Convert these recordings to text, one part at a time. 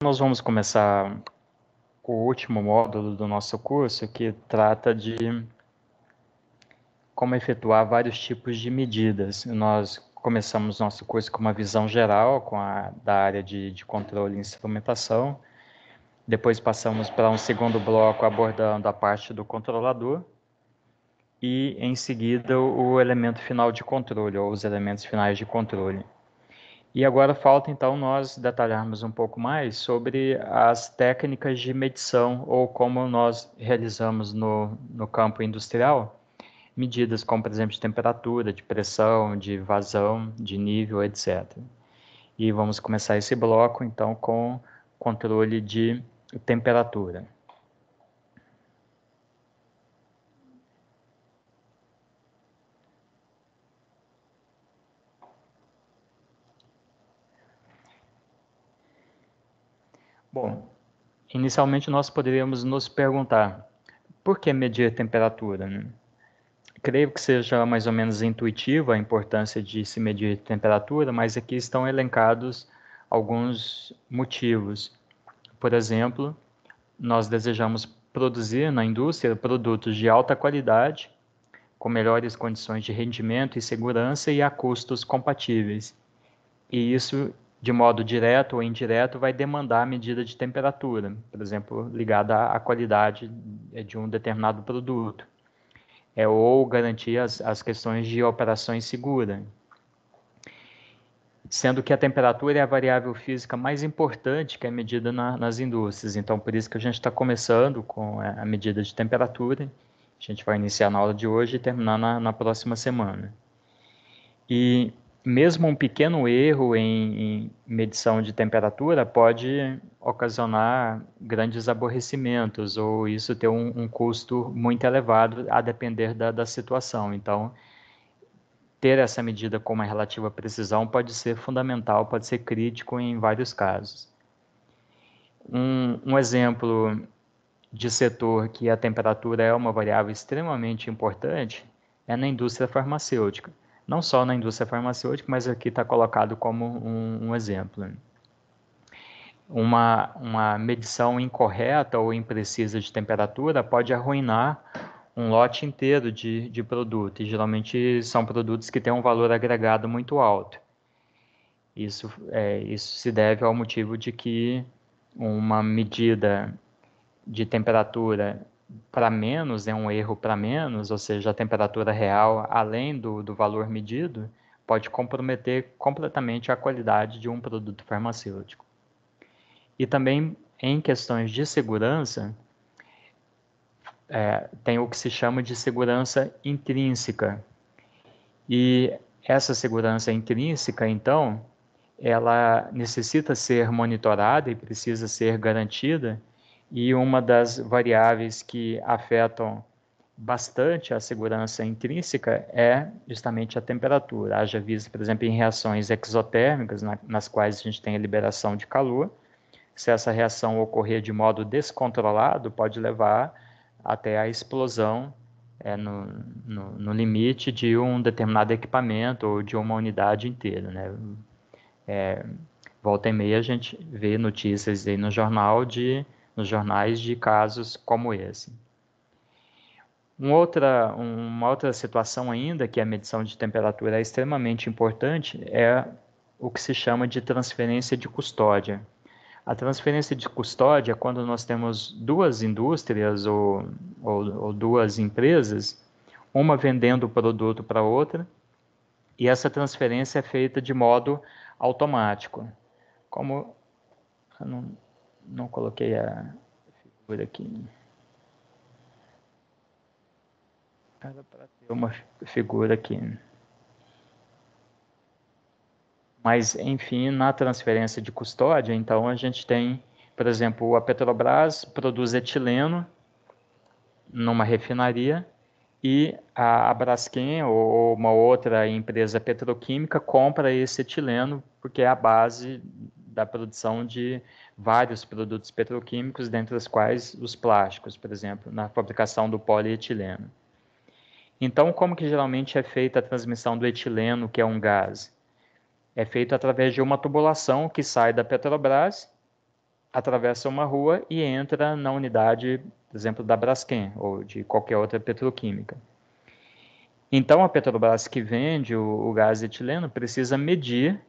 Nós vamos começar com o último módulo do nosso curso, que trata de como efetuar vários tipos de medidas. Nós começamos nosso curso com uma visão geral com a, da área de, de controle e instrumentação. Depois passamos para um segundo bloco abordando a parte do controlador. E, em seguida, o elemento final de controle, ou os elementos finais de controle. E agora falta então nós detalharmos um pouco mais sobre as técnicas de medição ou como nós realizamos no, no campo industrial medidas como, por exemplo, de temperatura, de pressão, de vazão, de nível, etc. E vamos começar esse bloco então com controle de temperatura. Bom, inicialmente nós poderíamos nos perguntar por que medir temperatura? Né? Creio que seja mais ou menos intuitiva a importância de se medir temperatura, mas aqui estão elencados alguns motivos. Por exemplo, nós desejamos produzir na indústria produtos de alta qualidade, com melhores condições de rendimento e segurança e a custos compatíveis. E isso de modo direto ou indireto, vai demandar a medida de temperatura, por exemplo, ligada à qualidade eh, de um determinado produto. É, ou garantir as, as questões de operações segura, sendo que a temperatura é a variável física mais importante que é medida na, nas indústrias. Então, por isso que a gente está começando com a medida de temperatura. A gente vai iniciar na aula de hoje e terminar na, na próxima semana. E mesmo um pequeno erro em, em, medição de temperatura pode ocasionar grandes aborrecimentos ou isso ter um, um custo muito elevado a depender da, da, situação. Então, ter essa medida com uma relativa precisão pode ser fundamental, pode ser crítico em vários casos. Um, um exemplo de setor que a temperatura é uma variável extremamente importante é na indústria farmacêutica não só na indústria farmacêutica, mas aqui está colocado como um, um exemplo. Uma, uma medição incorreta ou imprecisa de temperatura pode arruinar um lote inteiro de, de produto, e geralmente são produtos que têm um valor agregado muito alto. Isso, é, isso se deve ao motivo de que uma medida de temperatura para menos, é um erro para menos, ou seja, a temperatura real além do, do valor medido, pode comprometer completamente a qualidade de um produto farmacêutico. E também em questões de segurança, é, tem o que se chama de segurança intrínseca. E essa segurança intrínseca, então, ela necessita ser monitorada e precisa ser garantida e uma das variáveis que afetam bastante a segurança intrínseca é justamente a temperatura. Haja vista, por exemplo, em reações exotérmicas, na, nas quais a gente tem a liberação de calor. Se essa reação ocorrer de modo descontrolado, pode levar até a explosão é, no, no, no, limite de um determinado equipamento ou de uma unidade inteira. Né? É, volta e meia a gente vê notícias aí no jornal de nos jornais de casos como esse. Uma outra, uma outra situação ainda que a medição de temperatura é extremamente importante é o que se chama de transferência de custódia. A transferência de custódia é quando nós temos duas indústrias ou, ou, ou duas empresas, uma vendendo o produto para outra, e essa transferência é feita de modo automático. Como não coloquei a figura aqui. Era para ter uma figura aqui. Mas, enfim, na transferência de custódia, então a gente tem, por exemplo, a Petrobras produz etileno numa refinaria e a Braskem ou uma outra empresa petroquímica compra esse etileno porque é a base da produção de vários produtos petroquímicos, dentre os quais os plásticos, por exemplo, na fabricação do polietileno. Então, como que geralmente é feita a transmissão do etileno, que é um gás? É feito através de uma tubulação que sai da Petrobras, atravessa uma rua e entra na unidade, por exemplo, da Braskem ou de qualquer outra petroquímica. Então, a Petrobras que vende o, o gás etileno precisa medir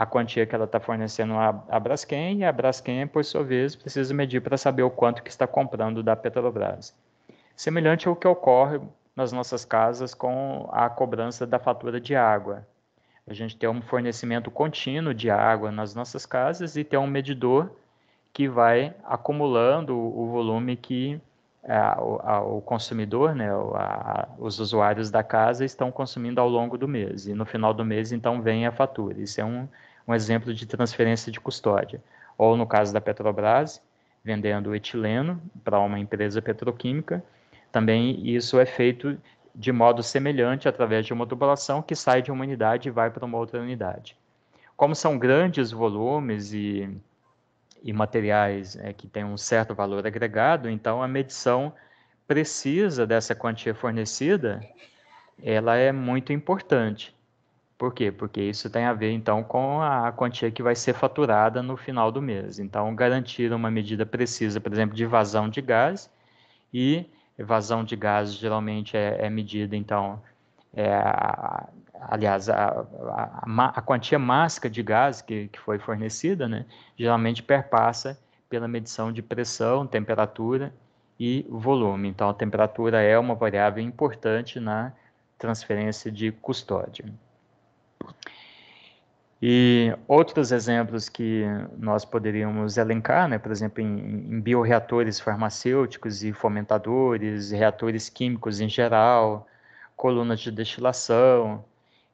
a quantia que ela está fornecendo à Braskem e a Braskem, por sua vez, precisa medir para saber o quanto que está comprando da Petrobras. Semelhante ao que ocorre nas nossas casas com a cobrança da fatura de água. A gente tem um fornecimento contínuo de água nas nossas casas e tem um medidor que vai acumulando o volume que a, é, a, o consumidor, né, a, os usuários da casa estão consumindo ao longo do mês. E no final do mês, então, vem a fatura. Isso é um, um exemplo de transferência de custódia. Ou no caso da Petrobras, vendendo etileno para uma empresa petroquímica, também isso é feito de modo semelhante através de uma tubulação que sai de uma unidade e vai para uma outra unidade. Como são grandes volumes e, e materiais é, que têm um certo valor agregado, então a medição precisa dessa quantia fornecida, ela é muito importante. Por quê? Porque isso tem a ver então com a quantia que vai ser faturada no final do mês. Então, garantir uma medida precisa, por exemplo, de vazão de gás e vazão de gás geralmente é, é medida então é, aliás, a, a, a, quantia máxima de gás que, que foi fornecida, né, geralmente perpassa pela medição de pressão, temperatura e volume. Então, a temperatura é uma variável importante na transferência de custódia. E outros exemplos que nós poderíamos elencar, né, por exemplo, em, em bioreatores farmacêuticos e fomentadores, reatores químicos em geral, colunas de destilação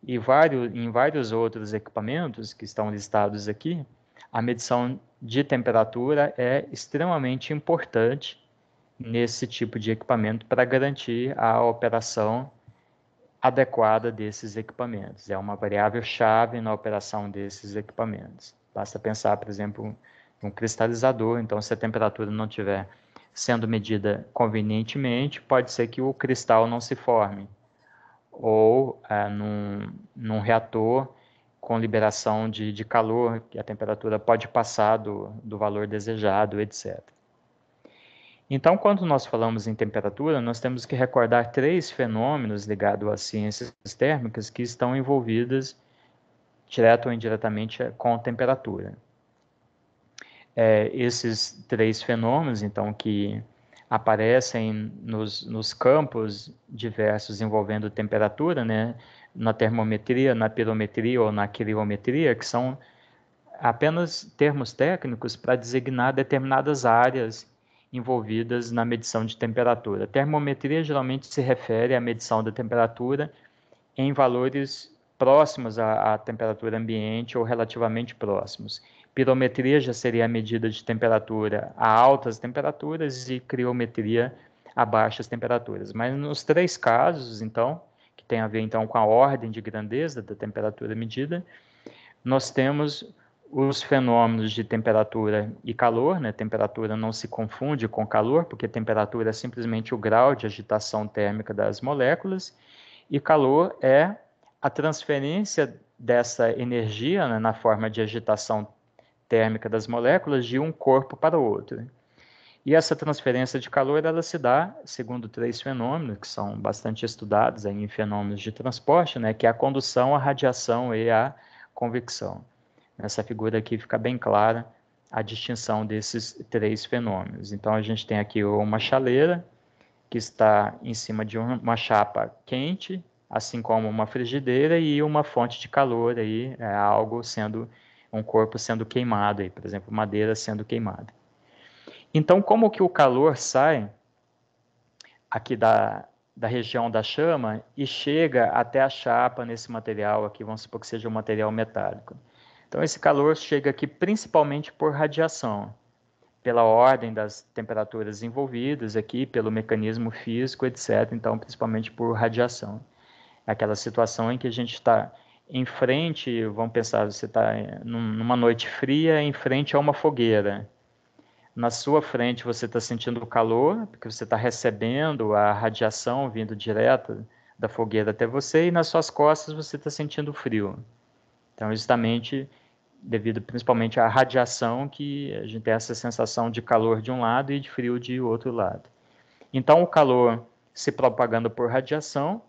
e vários, em vários outros equipamentos que estão listados aqui, a medição de temperatura é extremamente importante nesse tipo de equipamento para garantir a operação adequada desses equipamentos. É uma variável chave na operação desses equipamentos. Basta pensar, por exemplo, um cristalizador. Então, se a temperatura não estiver sendo medida convenientemente, pode ser que o cristal não se forme. Ou ah, num, num, reator com liberação de, de calor, que a temperatura pode passar do, do valor desejado, etc. Então, quando nós falamos em temperatura, nós temos que recordar três fenômenos ligados às ciências térmicas que estão envolvidas, direto ou indiretamente, com a temperatura. É, esses três fenômenos, então, que aparecem nos, nos campos diversos envolvendo temperatura, né, na termometria, na pirometria ou na quilometria, que são apenas termos técnicos para designar determinadas áreas envolvidas na medição de temperatura. termometria geralmente se refere à medição da temperatura em valores próximos à, à temperatura ambiente ou relativamente próximos. Pirometria já seria a medida de temperatura a altas temperaturas e criometria a baixas temperaturas. Mas nos três casos, então, que tem a ver então com a ordem de grandeza da temperatura medida, nós temos os fenômenos de temperatura e calor, né? Temperatura não se confunde com calor, porque temperatura é simplesmente o grau de agitação térmica das moléculas, e calor é a transferência dessa energia né, na forma de agitação térmica das moléculas de um corpo para o outro. E essa transferência de calor ela se dá segundo três fenômenos que são bastante estudados aí em fenômenos de transporte, né, que é a condução, a radiação e a convecção. Nessa figura aqui fica bem clara a distinção desses três fenômenos. Então, a gente tem aqui uma chaleira que está em cima de uma chapa quente, assim como uma frigideira e uma fonte de calor aí, é algo sendo um corpo sendo queimado aí, por exemplo, madeira sendo queimada. Então, como que o calor sai aqui da, da região da chama e chega até a chapa nesse material aqui, vamos supor que seja um material metálico. Então, esse calor chega aqui principalmente por radiação, pela ordem das temperaturas envolvidas aqui, pelo mecanismo físico, etc. Então, principalmente por radiação. É aquela situação em que a gente está em frente, vamos pensar, você está eh, numa noite fria, em frente a uma fogueira. Na sua frente você está sentindo o calor, porque você está recebendo a radiação vindo direta da fogueira até você, e nas suas costas você está sentindo o frio. Então, é justamente devido principalmente à radiação, que a gente tem essa sensação de calor de um lado e de frio de outro lado. Então, o calor se propagando por radiação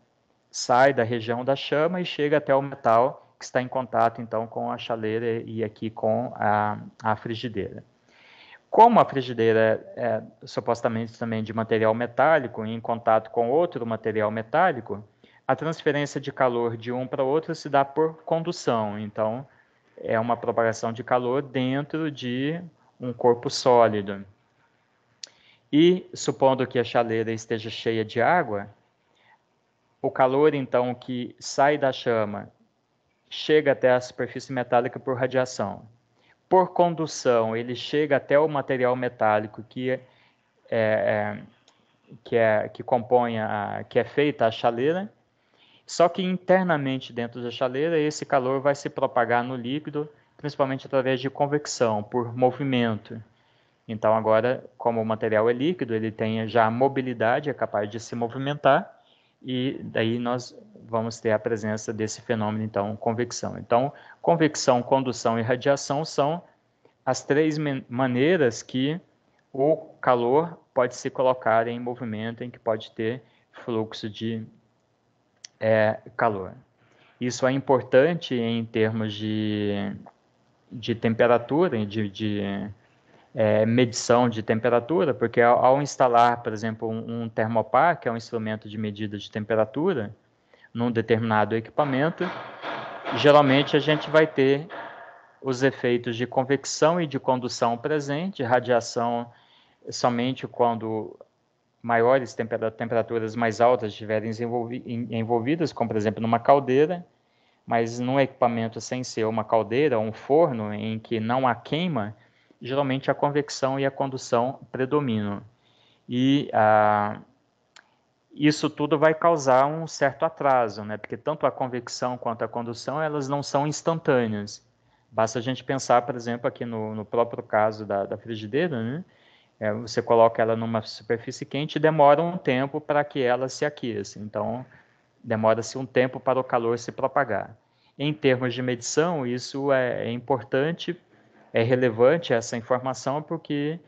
sai da região da chama e chega até o metal que está em contato então com a chaleira e aqui com a, a frigideira. Como a frigideira é supostamente também de material metálico em contato com outro material metálico, a transferência de calor de um para outro se dá por condução, então é uma propagação de calor dentro de um corpo sólido. E supondo que a chaleira esteja cheia de água, o calor então que sai da chama chega até a superfície metálica por radiação. Por condução, ele chega até o material metálico que é, é, é que, é, que compõe a, que é feita a chaleira só que internamente dentro da chaleira, esse calor vai se propagar no líquido, principalmente através de convecção, por movimento. Então, agora, como o material é líquido, ele tem já a mobilidade, é capaz de se movimentar, e daí nós vamos ter a presença desse fenômeno, então, convecção. Então, convecção, condução e radiação são as três maneiras que o calor pode se colocar em movimento, em que pode ter fluxo de é calor. Isso é importante em termos de, de temperatura, de, de é, medição de temperatura, porque ao, ao instalar, por exemplo, um, um, termopar, que é um instrumento de medida de temperatura, num determinado equipamento, geralmente a gente vai ter os efeitos de convecção e de condução presente, radiação somente quando maiores temperaturas mais altas estiverem envolvidas, como por exemplo numa caldeira, mas num equipamento sem ser uma caldeira ou um forno em que não há queima, geralmente a convecção e a condução predominam. E ah, isso tudo vai causar um certo atraso, né? porque tanto a convecção quanto a condução elas não são instantâneas. Basta a gente pensar, por exemplo, aqui no, no próprio caso da, da frigideira, né? é, você coloca ela numa superfície quente e demora um tempo para que ela se aqueça. Então, demora-se um tempo para o calor se propagar. Em termos de medição, isso é, é importante, é relevante essa informação, porque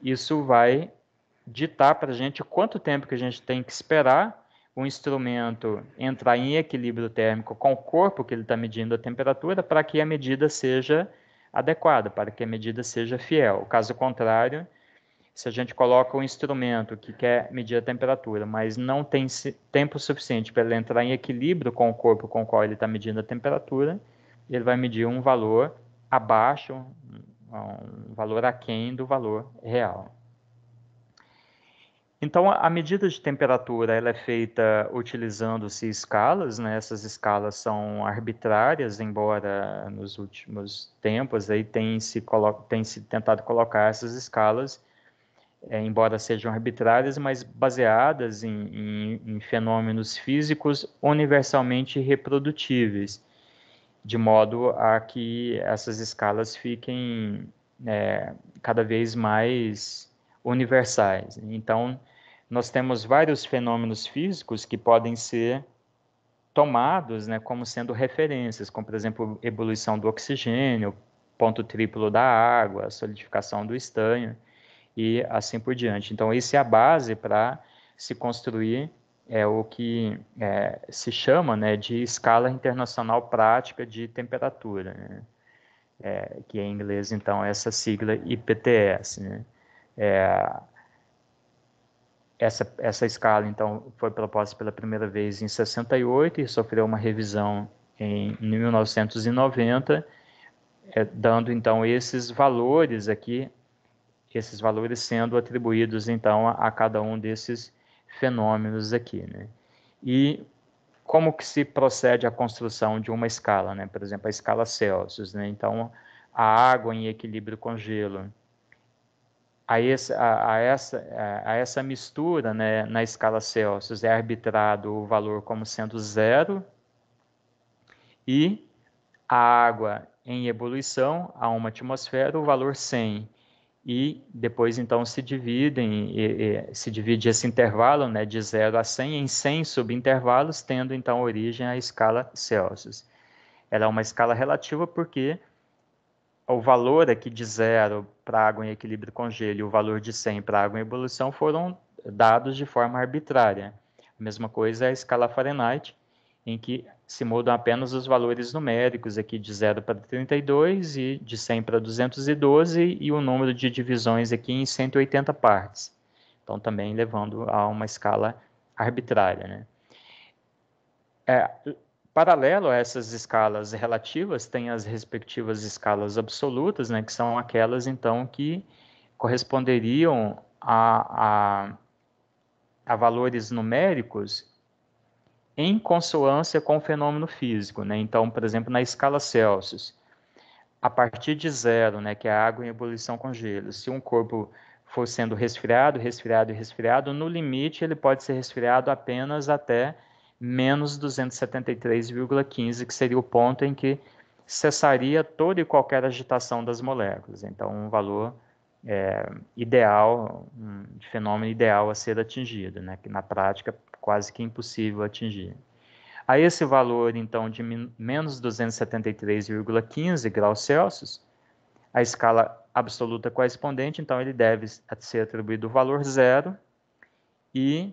isso vai ditar para a gente quanto tempo que a gente tem que esperar o instrumento entrar em equilíbrio térmico com o corpo que ele está medindo a temperatura para que a medida seja adequada, para que a medida seja fiel. Caso contrário, se a gente coloca um instrumento que quer medir a temperatura, mas não tem tempo suficiente para ele entrar em equilíbrio com o corpo com o qual ele está medindo a temperatura, ele vai medir um valor abaixo, um valor aquém do valor real. Então, a medida de temperatura ela é feita utilizando-se escalas, né? essas escalas são arbitrárias, embora nos últimos tempos aí tem se, tem se tentado colocar essas escalas é, embora sejam arbitrárias, mas baseadas em, em, em fenômenos físicos universalmente reprodutíveis, de modo a que essas escalas fiquem é, cada vez mais universais. Então, nós temos vários fenômenos físicos que podem ser tomados né, como sendo referências, como, por exemplo, ebulição do oxigênio, ponto triplo da água, solidificação do estanho e assim por diante. Então, isso é a base para se construir é o que é, se chama né, de escala internacional prática de temperatura, né? é, que em inglês, então, é essa sigla IPTS. Né? É, essa, essa escala, então, foi proposta pela primeira vez em 68 e sofreu uma revisão em 1990, é, dando, então, esses valores aqui esses valores sendo atribuídos então a, a cada um desses fenômenos aqui, né? E como que se procede a construção de uma escala, né? Por exemplo, a escala Celsius, né? Então, a água em equilíbrio com gelo. A essa, a, a essa, a essa mistura né, na escala Celsius é arbitrado o valor como sendo zero e a água em ebulição a uma atmosfera, o valor 100 e depois então se dividem, e, e, se divide esse intervalo né, de 0 a 100 em 100 subintervalos, tendo então origem a escala Celsius. Ela é uma escala relativa porque o valor aqui de 0 para água em equilíbrio com gelo e o valor de 100 para água em ebulição foram dados de forma arbitrária. A mesma coisa é a escala Fahrenheit, em que se mudam apenas os valores numéricos aqui de 0 para 32 e de 100 para 212 e o número de divisões aqui em 180 partes. Então, também levando a uma escala arbitrária. Né? É, paralelo a essas escalas relativas, tem as respectivas escalas absolutas, né, que são aquelas, então, que corresponderiam a, a, a valores numéricos em consonância com o fenômeno físico. Né? Então, por exemplo, na escala Celsius, a partir de zero, né, que é a água em ebulição com gelo, se um corpo for sendo resfriado, resfriado e resfriado, no limite ele pode ser resfriado apenas até menos 273,15, que seria o ponto em que cessaria toda e qualquer agitação das moléculas. Então, um valor é, ideal, um fenômeno ideal a ser atingido, né? que na prática quase que impossível atingir. A esse valor, então, de menos 273,15 graus Celsius, a escala absoluta correspondente, então, ele deve ser atribuído o valor zero e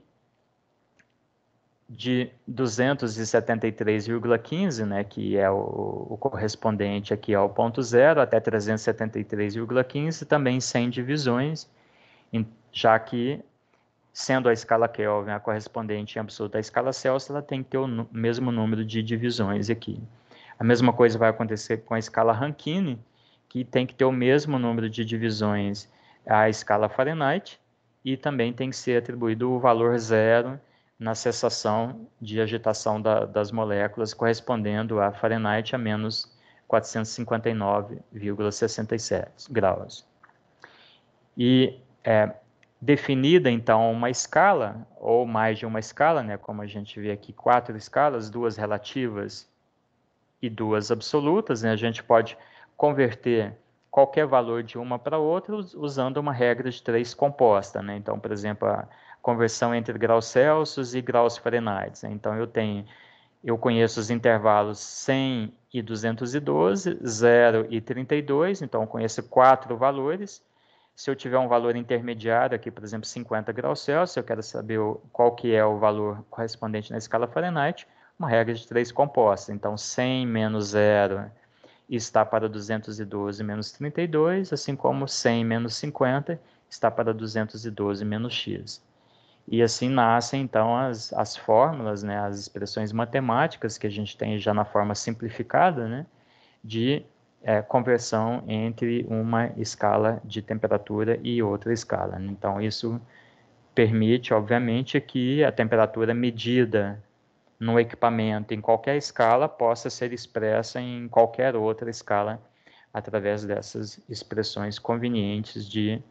de 273,15, né, que é o, o, correspondente aqui ao ponto zero, até 373,15, também sem divisões, já que sendo a escala Kelvin a correspondente em absoluto à escala Celsius, ela tem que ter o mesmo número de divisões aqui. A mesma coisa vai acontecer com a escala Rankine, que tem que ter o mesmo número de divisões à escala Fahrenheit, e também tem que ser atribuído o valor zero na cessação de agitação da, das moléculas, correspondendo a Fahrenheit a menos 459,67 graus. E é, definida então uma escala ou mais de uma escala, né, como a gente vê aqui quatro escalas, duas relativas e duas absolutas, né, a gente pode converter qualquer valor de uma para outra usando uma regra de três composta, né? Então, por exemplo, a conversão entre graus Celsius e graus Fahrenheit. Né? Então, eu tenho eu conheço os intervalos 100 e 212, 0 e 32, então eu conheço quatro valores se eu tiver um valor intermediário aqui, por exemplo, 50 graus Celsius, eu quero saber qual que é o valor correspondente na escala Fahrenheit, uma regra de três compostas. Então, 100 menos 0 está para 212 menos 32, assim como 100 menos 50 está para 212 menos x. E assim nascem, então, as, as fórmulas, né, as expressões matemáticas que a gente tem já na forma simplificada, né, de é, conversão entre uma escala de temperatura e outra escala. Então, isso permite, obviamente, que a temperatura medida no equipamento em qualquer escala possa ser expressa em qualquer outra escala através dessas expressões convenientes de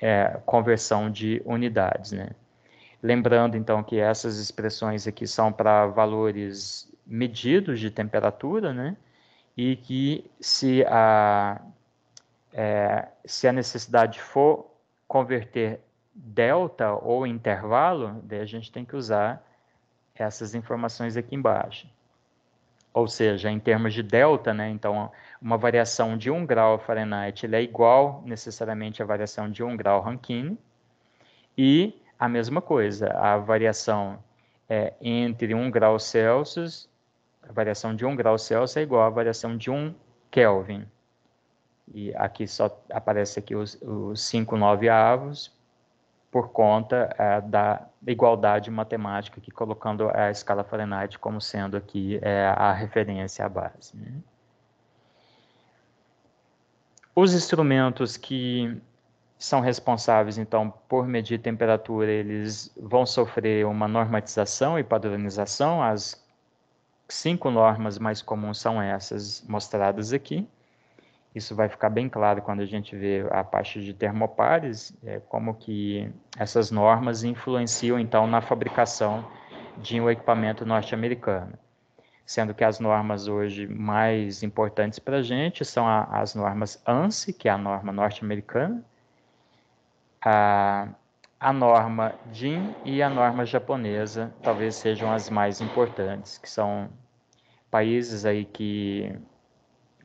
é, conversão de unidades. Né? Lembrando, então, que essas expressões aqui são para valores medidos de temperatura, né? e que se a, é, se a necessidade for converter delta ou intervalo, daí a gente tem que usar essas informações aqui embaixo. Ou seja, em termos de delta, né, então uma variação de 1 grau Fahrenheit é igual necessariamente à variação de 1 grau Rankine. E a mesma coisa, a variação é, entre 1 grau Celsius a variação de 1 grau Celsius é igual à variação de 1 Kelvin. E aqui só aparece aqui os, os 5 9 avos por conta é, da igualdade matemática, que colocando a escala Fahrenheit como sendo aqui é, a referência, a base. Né? Os instrumentos que são responsáveis, então, por medir temperatura, eles vão sofrer uma normatização e padronização. As cinco normas mais comuns são essas mostradas aqui. Isso vai ficar bem claro quando a gente vê a parte de termopares, é, como que essas normas influenciam então na fabricação de um equipamento norte-americano. Sendo que as normas hoje mais importantes para a gente são a, as normas ANSI, que é a norma norte-americana, a a norma DIN e a norma japonesa talvez sejam as mais importantes, que são países aí que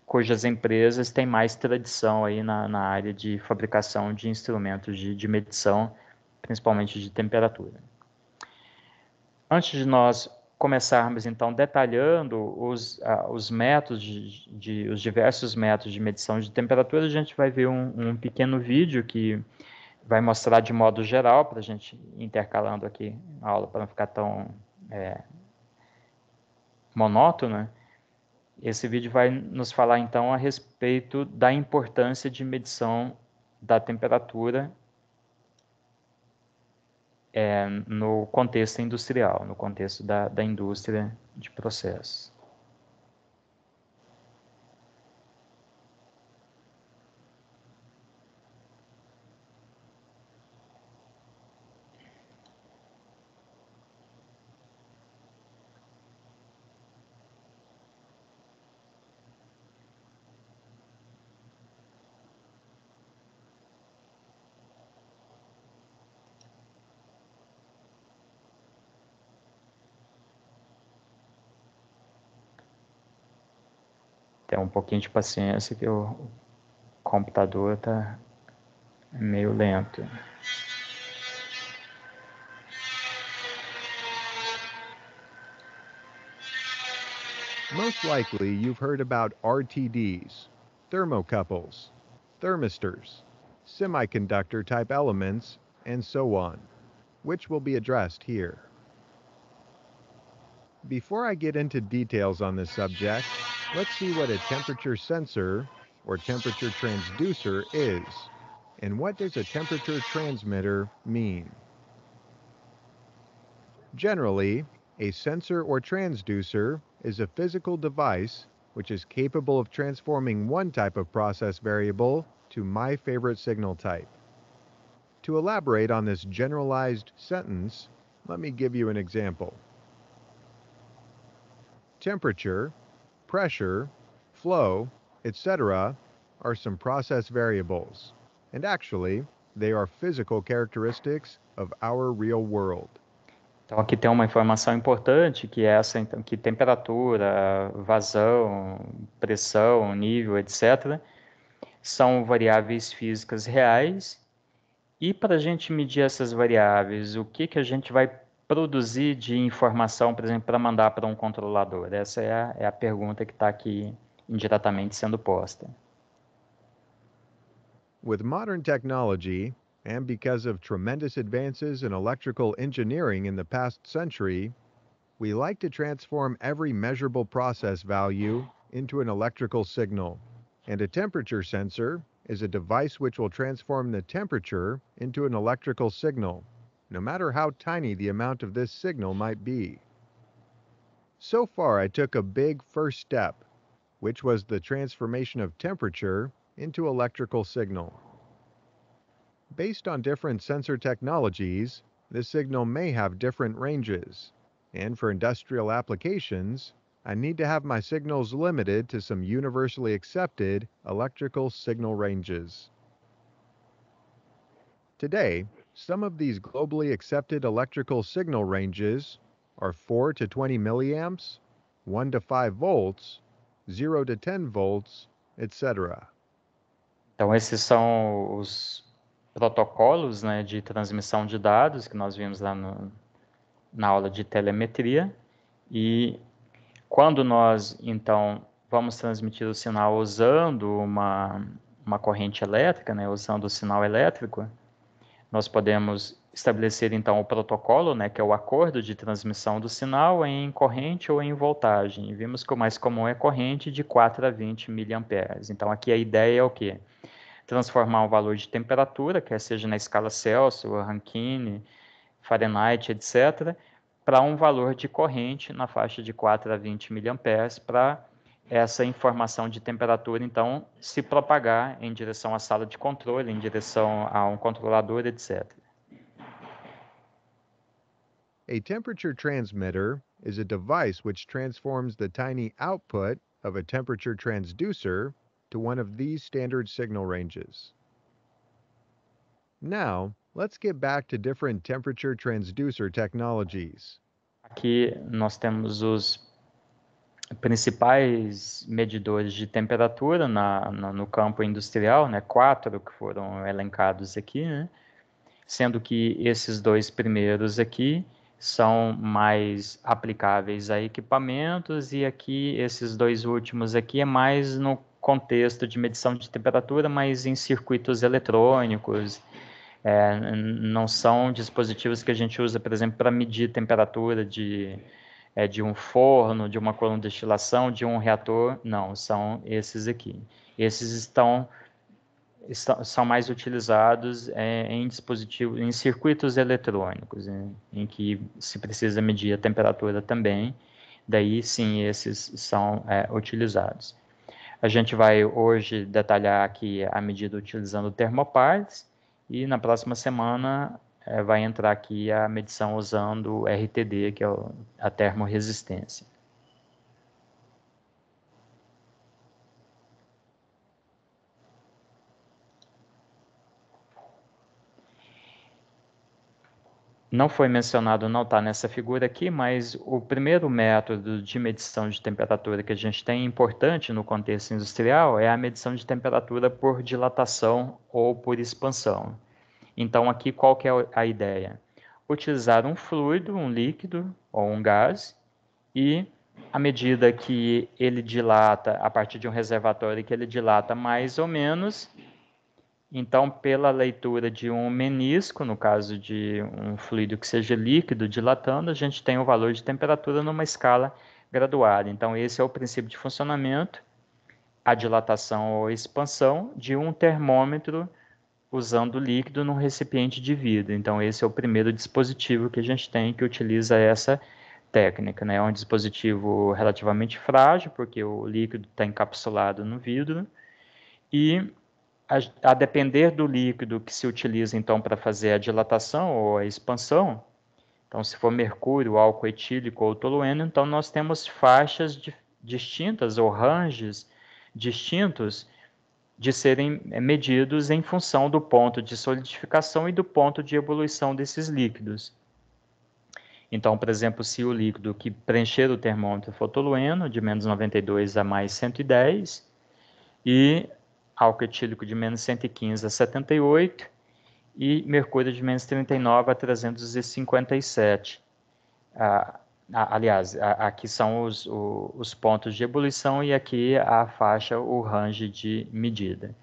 cujas empresas têm mais tradição aí na, na área de fabricação de instrumentos de, de medição, principalmente de temperatura. Antes de nós começarmos então detalhando os, os métodos de, de, os diversos métodos de medição de temperatura, a gente vai ver um, um pequeno vídeo que vai mostrar de modo geral, para a gente intercalando aqui a aula para não ficar tão é, monótona. Né? Esse vídeo vai nos falar então a respeito da importância de medição da temperatura é, no contexto industrial, no contexto da, da indústria de processos. ter um pouquinho de paciência que o computador tá meio lento. Most likely you've heard about RTDs, thermocouples, thermistors, semiconductor type elements, and so on, which will be addressed here. Before I get into details on this subject, Let's see what a temperature sensor or temperature transducer is. And what does a temperature transmitter mean? Generally, a sensor or transducer is a physical device which is capable of transforming one type of process variable to my favorite signal type. To elaborate on this generalized sentence, let me give you an example. Temperature pressure, flow, etc., are some process variables, and actually, they are physical characteristics of our real world. Então aqui tem uma informação importante que é essa então que temperatura, vazão, pressão, nível, etc, são variáveis físicas reais. E para a gente medir essas variáveis, o que que a gente vai produzir de informação, por exemplo, para mandar para um controlador? Essa é a, é a pergunta que está aqui indiretamente sendo posta. With modern technology, and because of tremendous advances in electrical engineering in the past century, we like to transform every measurable process value into an electrical signal. And a temperature sensor is a device which will transform the temperature into an electrical signal. no matter how tiny the amount of this signal might be. So far, I took a big first step, which was the transformation of temperature into electrical signal. Based on different sensor technologies, the signal may have different ranges, and for industrial applications, I need to have my signals limited to some universally accepted electrical signal ranges. Today, Some of these globally accepted electrical signal ranges are 4 to 20 milliamps, 1 to 5 volts, 0 to 10 volts, etc. Então esses são os protocolos né, de transmissão de dados que nós vimos lá no, na aula de telemetria e quando nós então vamos transmitir o sinal usando uma, uma corrente elétrica, né, usando o sinal elétrico, nós podemos estabelecer então o protocolo, né, que é o acordo de transmissão do sinal em corrente ou em voltagem. Vimos que o mais comum é corrente de 4 a 20 mA. Então aqui a ideia é o quê? Transformar um valor de temperatura, quer seja na escala Celsius, Rankine, Fahrenheit, etc., para um valor de corrente na faixa de 4 a 20 mA para essa informação de temperatura, então, se propagar em direção à sala de controle, em direção a um controlador, etc. A temperature transmitter is a device which transforms the tiny output of a temperature transducer to one of these standard signal ranges. Now, let's get back to different temperature transducer technologies. Aqui nós temos os principais medidores de temperatura na, na, no campo industrial, né, quatro que foram elencados aqui, né, sendo que esses dois primeiros aqui são mais aplicáveis a equipamentos e aqui esses dois últimos aqui é mais no contexto de medição de temperatura, mas em circuitos eletrônicos. É, não são dispositivos que a gente usa, por exemplo, para medir temperatura de é, de um forno, de uma coluna de destilação, de um reator. Não, são esses aqui. Esses estão, estão são mais utilizados é, em dispositivos, em circuitos eletrônicos, em, em que se precisa medir a temperatura também. Daí sim, esses são é, utilizados. A gente vai hoje detalhar aqui a medida utilizando termopares e na próxima semana é, vai entrar aqui a medição usando o RTD, que é a termoresistência. não foi mencionado, não está nessa figura aqui, mas o primeiro método de medição de temperatura que a gente tem importante no contexto industrial é a medição de temperatura por dilatação ou por expansão. Então, aqui qual que é a ideia? Utilizar um fluido, um líquido ou um gás e à medida que ele dilata, a partir de um reservatório que ele dilata mais ou menos, então pela leitura de um menisco, no caso de um fluido que seja líquido dilatando, a gente tem o valor de temperatura numa escala graduada. Então esse é o princípio de funcionamento, a dilatação ou expansão de um termômetro usando líquido num recipiente de vidro. Então, esse é o primeiro dispositivo que a gente tem que utiliza essa técnica. Né? É um dispositivo relativamente frágil, porque o líquido está encapsulado no vidro, e a, a, depender do líquido que se utiliza, então, para fazer a dilatação ou a expansão, então, se for mercúrio, álcool etílico ou tolueno, então nós temos faixas de, distintas ou ranges distintos de serem eh, medidos em função do ponto de solidificação e do ponto de ebulição desses líquidos. Então, por exemplo, se o líquido que preencher o termômetro for tolueno, de menos 92 a mais 110, e álcool etílico de menos 115 a 78, e mercúrio de menos 39 a 357. Ah, aliás, aqui são os, os pontos de ebulição e aqui a faixa, o range de medida.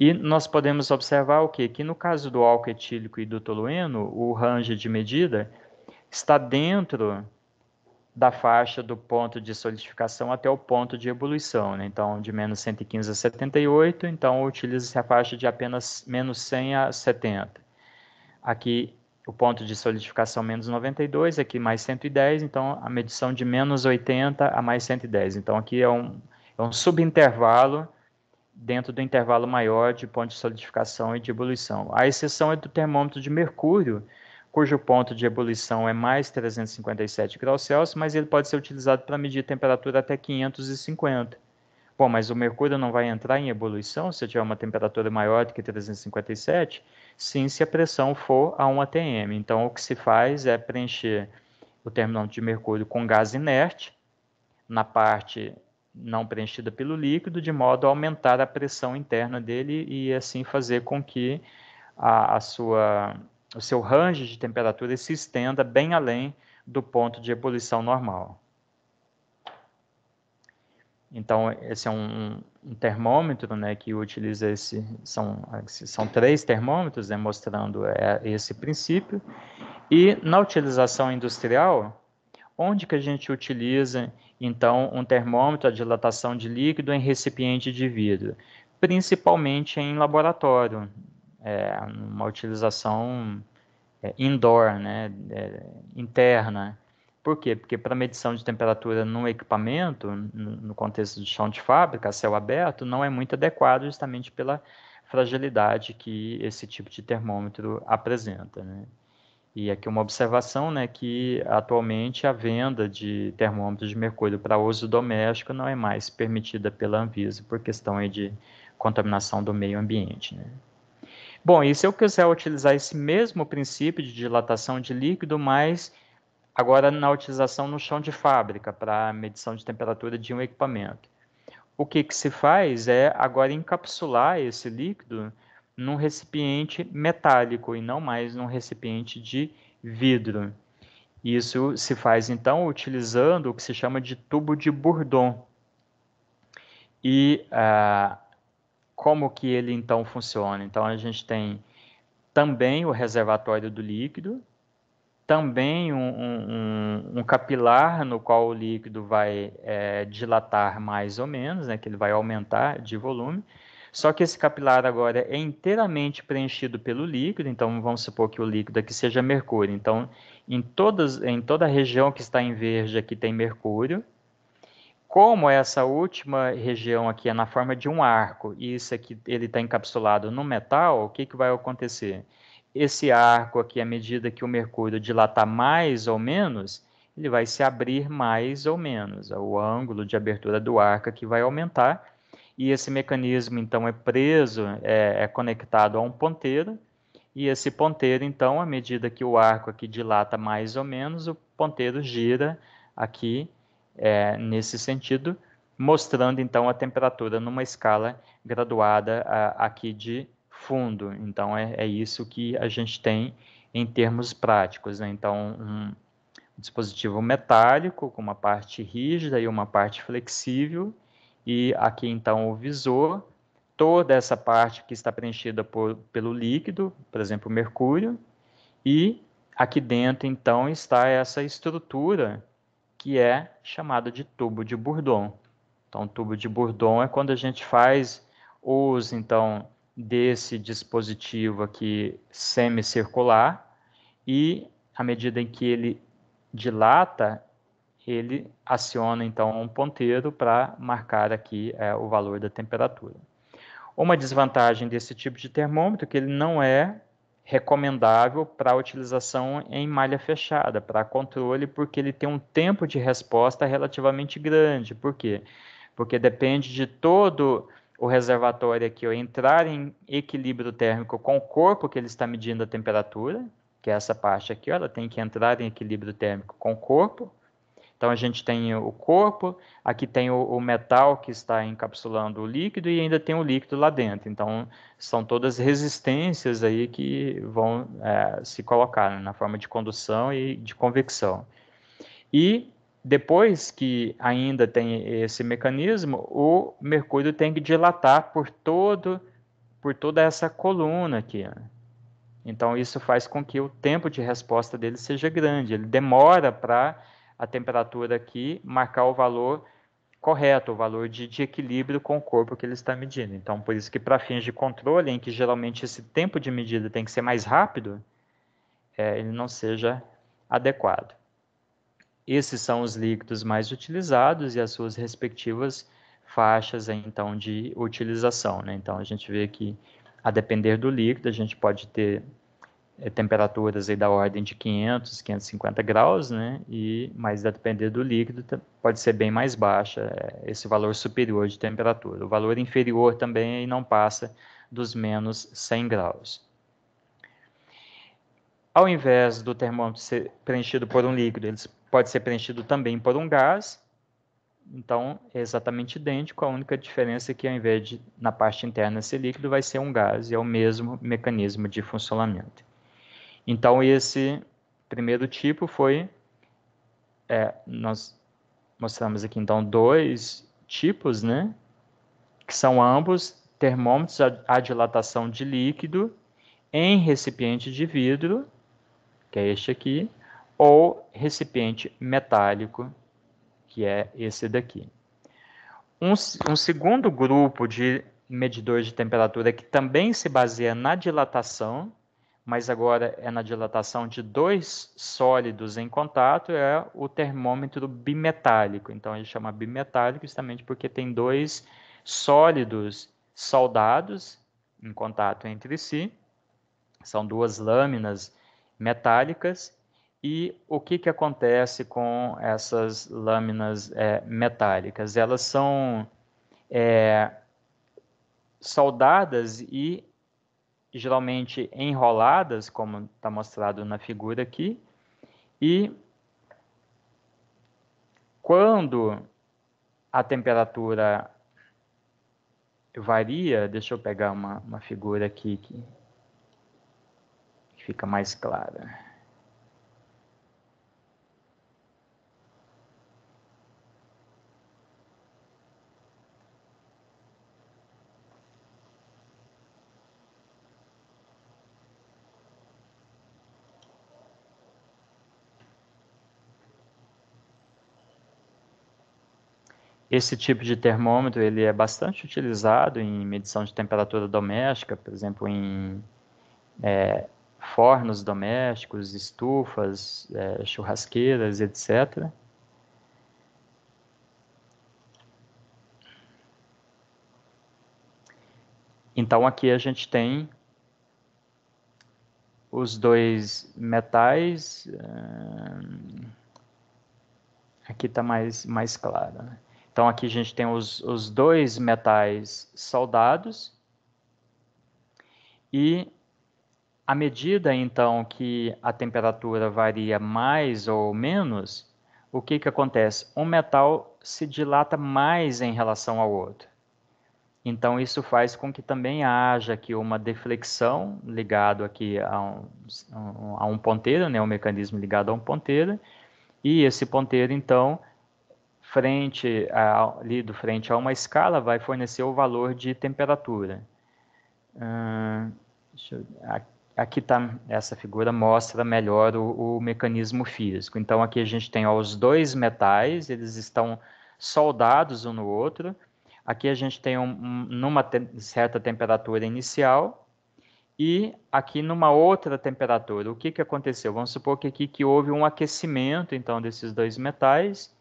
E nós podemos observar o que? Que no caso do álcool etílico e do tolueno, o range de medida está dentro da faixa do ponto de solidificação até o ponto de ebulição. Né? Então, de menos 115 a 78, então utiliza-se a faixa de apenas menos 100 a 70. Aqui o ponto de solidificação menos 92, aqui mais 110, então a medição de menos 80 a mais 110. Então aqui é um, é um subintervalo dentro do intervalo maior de ponto de solidificação e de ebulição. A exceção é do termômetro de mercúrio, cujo ponto de ebulição é mais 357 graus Celsius, mas ele pode ser utilizado para medir temperatura até 550. Bom, mas o mercúrio não vai entrar em ebulição se tiver uma temperatura maior do que 357? sim se a pressão for a 1 atm. Então, o que se faz é preencher o terminal de mercúrio com gás inerte na parte não preenchida pelo líquido, de modo a aumentar a pressão interna dele e assim fazer com que a, a sua, o seu range de temperatura se estenda bem além do ponto de ebulição normal. Então, esse é um, um termômetro, né, que utiliza esse, são, são três termômetros demonstrando né, é, esse princípio, e na utilização industrial, onde que a gente utiliza, então, um termômetro, a dilatação de líquido em recipiente de vidro? Principalmente em laboratório, é, uma utilização é, indoor, né, é, interna, por quê? Porque para medição de temperatura no equipamento, no contexto de chão de fábrica, céu aberto, não é muito adequado justamente pela fragilidade que esse tipo de termômetro apresenta. Né? E aqui uma observação né, que atualmente a venda de termômetros de mercúrio para uso doméstico não é mais permitida pela Anvisa por questão de contaminação do meio ambiente. Né? Bom, e se eu quiser utilizar esse mesmo princípio de dilatação de líquido, mas Agora, na utilização no chão de fábrica, para medição de temperatura de um equipamento. O que, que se faz é agora encapsular esse líquido num recipiente metálico e não mais num recipiente de vidro. Isso se faz então utilizando o que se chama de tubo de Bourdon. E ah, como que ele então funciona? Então a gente tem também o reservatório do líquido, também um, um, um, capilar no qual o líquido vai é, dilatar mais ou menos, né, que ele vai aumentar de volume. Só que esse capilar agora é inteiramente preenchido pelo líquido, então vamos supor que o líquido aqui seja mercúrio. Então, em, todas, em toda a região que está em verde aqui tem mercúrio. Como essa última região aqui é na forma de um arco, e isso aqui ele está encapsulado no metal, o que, que vai acontecer? esse arco aqui, à medida que o Mercúrio dilatar mais ou menos, ele vai se abrir mais ou menos. É o ângulo de abertura do arco aqui vai aumentar. E esse mecanismo, então, é preso, é, é conectado a um ponteiro. E esse ponteiro, então, à medida que o arco aqui dilata mais ou menos, o ponteiro gira aqui é, nesse sentido, mostrando, então, a temperatura numa escala graduada a, aqui de fundo. Então, é, é isso que a gente tem em termos práticos. Né? Então, um dispositivo metálico com uma parte rígida e uma parte flexível, e aqui então o visor, toda essa parte que está preenchida por, pelo líquido, por exemplo, mercúrio, e aqui dentro então está essa estrutura que é chamada de tubo de Bourdon. Então, tubo de Bourdon é quando a gente faz os então desse dispositivo aqui semicircular e à medida em que ele dilata, ele aciona então um ponteiro para marcar aqui é, o valor da temperatura. Uma desvantagem desse tipo de termômetro é que ele não é recomendável para utilização em malha fechada, para controle, porque ele tem um tempo de resposta relativamente grande. Por quê? Porque depende de todo o reservatório aqui ou entrar em equilíbrio térmico com o corpo que ele está medindo a temperatura, que é essa parte aqui, ó, ela tem que entrar em equilíbrio térmico com o corpo. Então a gente tem o corpo, aqui tem o, o metal que está encapsulando o líquido e ainda tem o líquido lá dentro. Então são todas resistências aí que vão é, se colocar né, na forma de condução e de convecção. E depois que ainda tem esse mecanismo, o mercúrio tem que dilatar por todo por toda essa coluna aqui. Né? Então isso faz com que o tempo de resposta dele seja grande. Ele demora para a temperatura aqui marcar o valor correto, o valor de, de, equilíbrio com o corpo que ele está medindo. Então, por isso que para fins de controle, em que geralmente esse tempo de medida tem que ser mais rápido, é, ele não seja adequado. Esses são os líquidos mais utilizados e as suas respectivas faixas então de utilização. Né? Então a gente vê que a depender do líquido a gente pode ter é, temperaturas aí da ordem de 500, 550 graus, né? E mas a depender do líquido pode ser bem mais baixa é, esse valor superior de temperatura. O valor inferior também não passa dos menos 100 graus. Ao invés do termômetro ser preenchido por um líquido, ele pode ser preenchido também por um gás. Então, é exatamente idêntico, a única diferença é que ao invés de na parte interna ser líquido, vai ser um gás, e é o mesmo mecanismo de funcionamento. Então, esse primeiro tipo foi, é, nós mostramos aqui então dois tipos, né, que são ambos termômetros à dilatação de líquido em recipiente de vidro que é este aqui, ou recipiente metálico, que é esse daqui. Um, um segundo grupo de medidores de temperatura que também se baseia na dilatação, mas agora é na dilatação de dois sólidos em contato, é o termômetro bimetálico. Então ele chama bimetálico justamente porque tem dois sólidos soldados em contato entre si. São duas lâminas metálicas e o que, que acontece com essas lâminas é, metálicas? Elas são é, soldadas e geralmente enroladas, como está mostrado na figura aqui, e quando a temperatura varia, deixa eu pegar uma, uma figura aqui que fica mais clara. Esse tipo de termômetro ele é bastante utilizado em medição de temperatura doméstica, por exemplo, em é, fornos domésticos, estufas, é, churrasqueiras, etc. Então aqui a gente tem os dois metais. É, aqui está mais, mais claro. Né? Então aqui a gente tem os, os dois metais soldados e à medida então que a temperatura varia mais ou menos, o que, que acontece? Um metal se dilata mais em relação ao outro. Então, isso faz com que também haja aqui uma deflexão ligado aqui a um, a um ponteiro, né, um mecanismo ligado a um ponteiro, e esse ponteiro, então, frente a, ali do frente a uma escala, vai fornecer o valor de temperatura. eu, aqui Aqui tá, essa figura mostra melhor o, o mecanismo físico. Então, aqui a gente tem ó, os dois metais, eles estão soldados um no outro. Aqui a gente tem um, numa te certa temperatura inicial e aqui numa outra temperatura. O que, que aconteceu? Vamos supor que aqui que houve um aquecimento então desses dois metais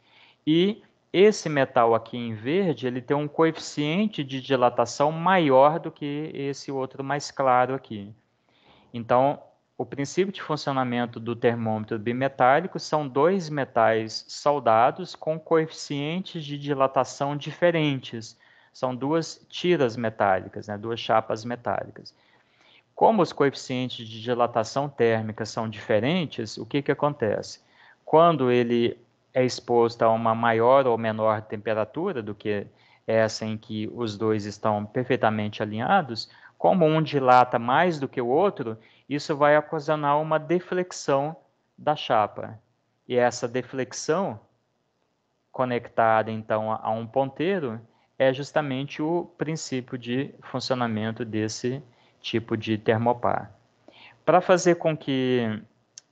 e esse metal aqui em verde ele tem um coeficiente de dilatação maior do que esse outro mais claro aqui. Então, o princípio de funcionamento do termômetro bimetálico são dois metais soldados com coeficientes de dilatação diferentes. São duas tiras metálicas, né, duas chapas metálicas. Como os coeficientes de dilatação térmica são diferentes, o que, que acontece? Quando ele é exposto a uma maior ou menor temperatura do que essa em que os dois estão perfeitamente alinhados, como um dilata mais do que o outro, isso vai ocasionar uma deflexão da chapa. E essa deflexão, conectada então a um ponteiro, é justamente o princípio de funcionamento desse tipo de termopar. Para fazer com que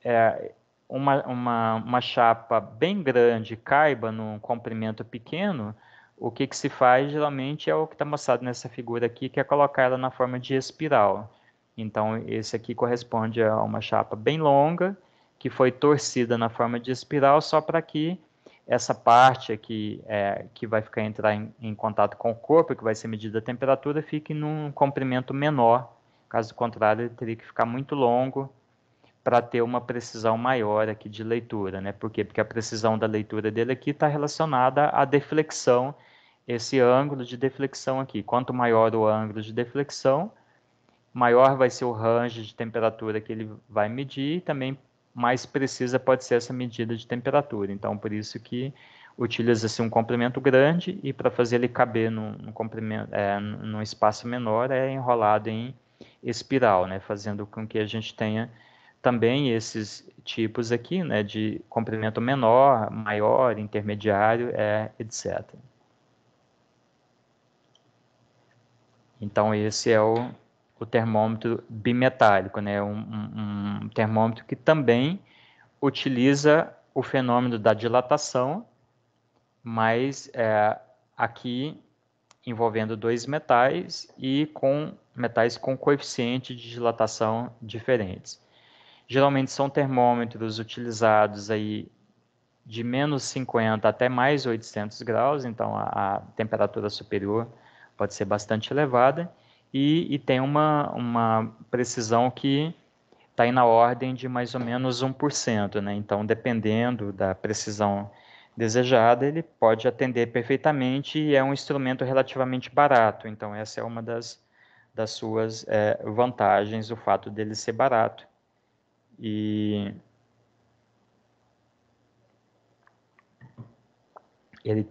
é, uma, uma, uma chapa bem grande caiba num comprimento pequeno, o que, que se faz geralmente é o que está mostrado nessa figura aqui, que é colocar ela na forma de espiral. Então, esse aqui corresponde a uma chapa bem longa, que foi torcida na forma de espiral, só para que essa parte aqui, é, que vai ficar entrar em, em, contato com o corpo, que vai ser medida a temperatura, fique num comprimento menor. Caso contrário, ele teria que ficar muito longo para ter uma precisão maior aqui de leitura, né? Por quê? Porque a precisão da leitura dele aqui está relacionada à deflexão, esse ângulo de deflexão aqui. Quanto maior o ângulo de deflexão, maior vai ser o range de temperatura que ele vai medir e também mais precisa pode ser essa medida de temperatura. Então, por isso que utiliza-se um comprimento grande e para fazer ele caber num, num, comprimento, é, num espaço menor é enrolado em espiral, né? fazendo com que a gente tenha também esses tipos aqui, né, de comprimento menor, maior, intermediário, é, etc. Então esse é o, o termômetro bimetálico, né, um, um, um termômetro que também utiliza o fenômeno da dilatação, mas é, aqui envolvendo dois metais e com metais com coeficiente de dilatação diferentes. Geralmente são termômetros utilizados aí de menos 50 até mais 800 graus, então a, a temperatura superior pode ser bastante elevada e, e tem uma, uma precisão que está aí na ordem de mais ou menos 1%. Né? Então, dependendo da precisão desejada, ele pode atender perfeitamente e é um instrumento relativamente barato. Então, essa é uma das, das suas é, vantagens, o fato dele ser barato. E ele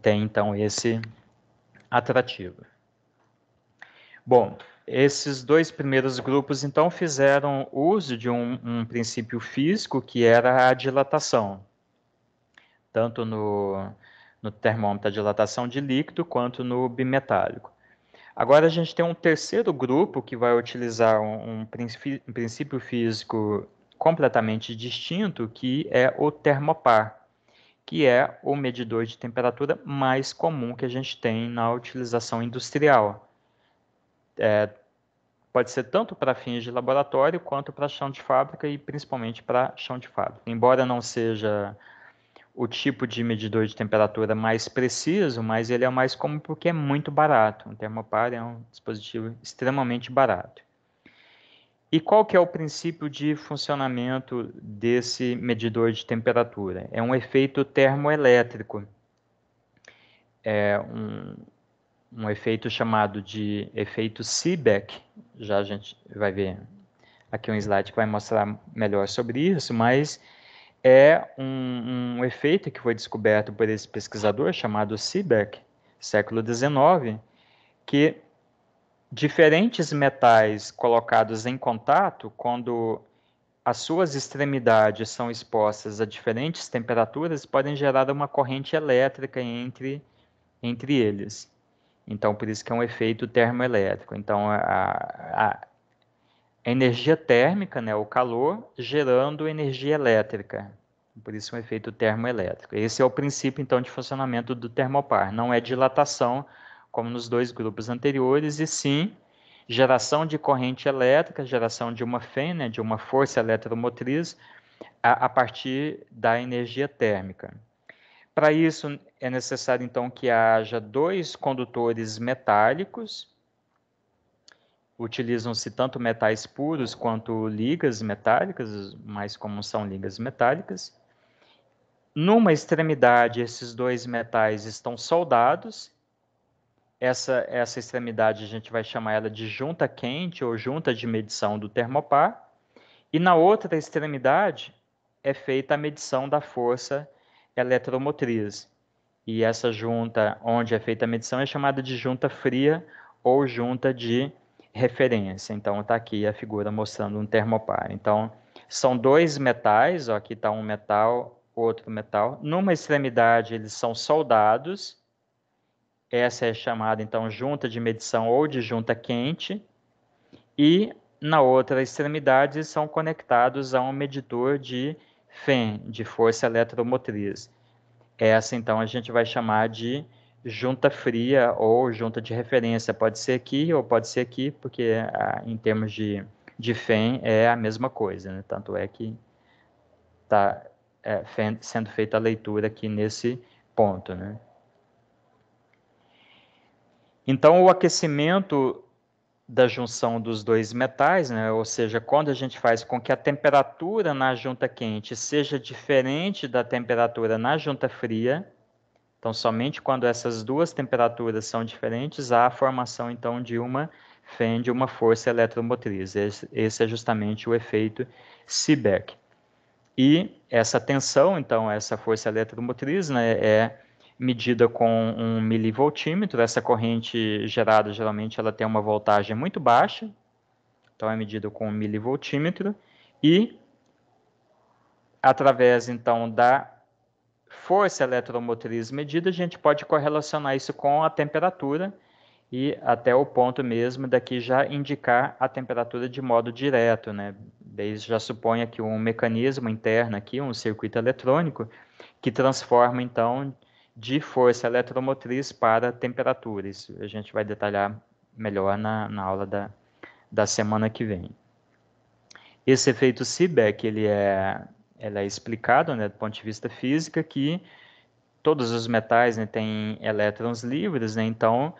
tem então esse atrativo. Bom, esses dois primeiros grupos então fizeram uso de um, um princípio físico que era a dilatação, tanto no, no termômetro a dilatação de líquido quanto no bimetálico. Agora a gente tem um terceiro grupo que vai utilizar um, um, princípio, físico completamente distinto, que é o termopar, que é o medidor de temperatura mais comum que a gente tem na utilização industrial. É, pode ser tanto para fins de laboratório quanto para chão de fábrica e principalmente para chão de fábrica. Embora não seja o tipo de medidor de temperatura mais preciso, mas ele é o mais comum porque é muito barato. Um termopar é um dispositivo extremamente barato. E qual que é o princípio de funcionamento desse medidor de temperatura? É um efeito termoelétrico. É um, um efeito chamado de efeito Seebeck. Já a gente vai ver aqui um slide que vai mostrar melhor sobre isso, mas é um, um efeito que foi descoberto por esse pesquisador chamado Seebeck, século XIX, que diferentes metais colocados em contato, quando as suas extremidades são expostas a diferentes temperaturas, podem gerar uma corrente elétrica entre, entre eles. Então, por isso que é um efeito termoelétrico. Então, a, a, a energia térmica, né, o calor, gerando energia elétrica. Por isso, um efeito termoelétrico. Esse é o princípio, então, de funcionamento do termopar. Não é dilatação, como nos dois grupos anteriores, e sim geração de corrente elétrica, geração de uma FEM, né, de uma força eletromotriz, a, a partir da energia térmica. Para isso, é necessário, então, que haja dois condutores metálicos utilizam-se tanto metais puros quanto ligas metálicas, mais comuns são ligas metálicas. Numa extremidade, esses dois metais estão soldados. Essa, essa extremidade a gente vai chamar ela de junta quente ou junta de medição do termopar. E na outra extremidade é feita a medição da força eletromotriz. E essa junta onde é feita a medição é chamada de junta fria ou junta de referência. Então, está aqui a figura mostrando um termopar. Então, são dois metais, ó, aqui está um metal, outro metal. Numa extremidade, eles são soldados. Essa é chamada, então, junta de medição ou de junta quente. E na outra extremidade, eles são conectados a um medidor de FEM, de força eletromotriz. Essa, então, a gente vai chamar de junta fria ou junta de referência. Pode ser aqui ou pode ser aqui, porque ah, em termos de, de FEM é a mesma coisa, né? tanto é que está é, sendo feita a leitura aqui nesse ponto. Né? Então, o aquecimento da junção dos dois metais, né? ou seja, quando a gente faz com que a temperatura na junta quente seja diferente da temperatura na junta fria, então, somente quando essas duas temperaturas são diferentes, há a formação, então, de uma fende uma força eletromotriz. Esse, é justamente o efeito Seebeck. E essa tensão, então, essa força eletromotriz, né, é medida com um milivoltímetro. Essa corrente gerada, geralmente, ela tem uma voltagem muito baixa, então é medida com um milivoltímetro. E, através, então, da força eletromotriz medida, a gente pode correlacionar isso com a temperatura e até o ponto mesmo daqui já indicar a temperatura de modo direto, né? Desde já suponha que um mecanismo interno aqui, um circuito eletrônico, que transforma então de força eletromotriz para temperatura. Isso a gente vai detalhar melhor na, na aula da, da semana que vem. Esse efeito Seebeck, ele é ela é explicada, né, do ponto de vista física, que todos os metais né, têm elétrons livres, né, então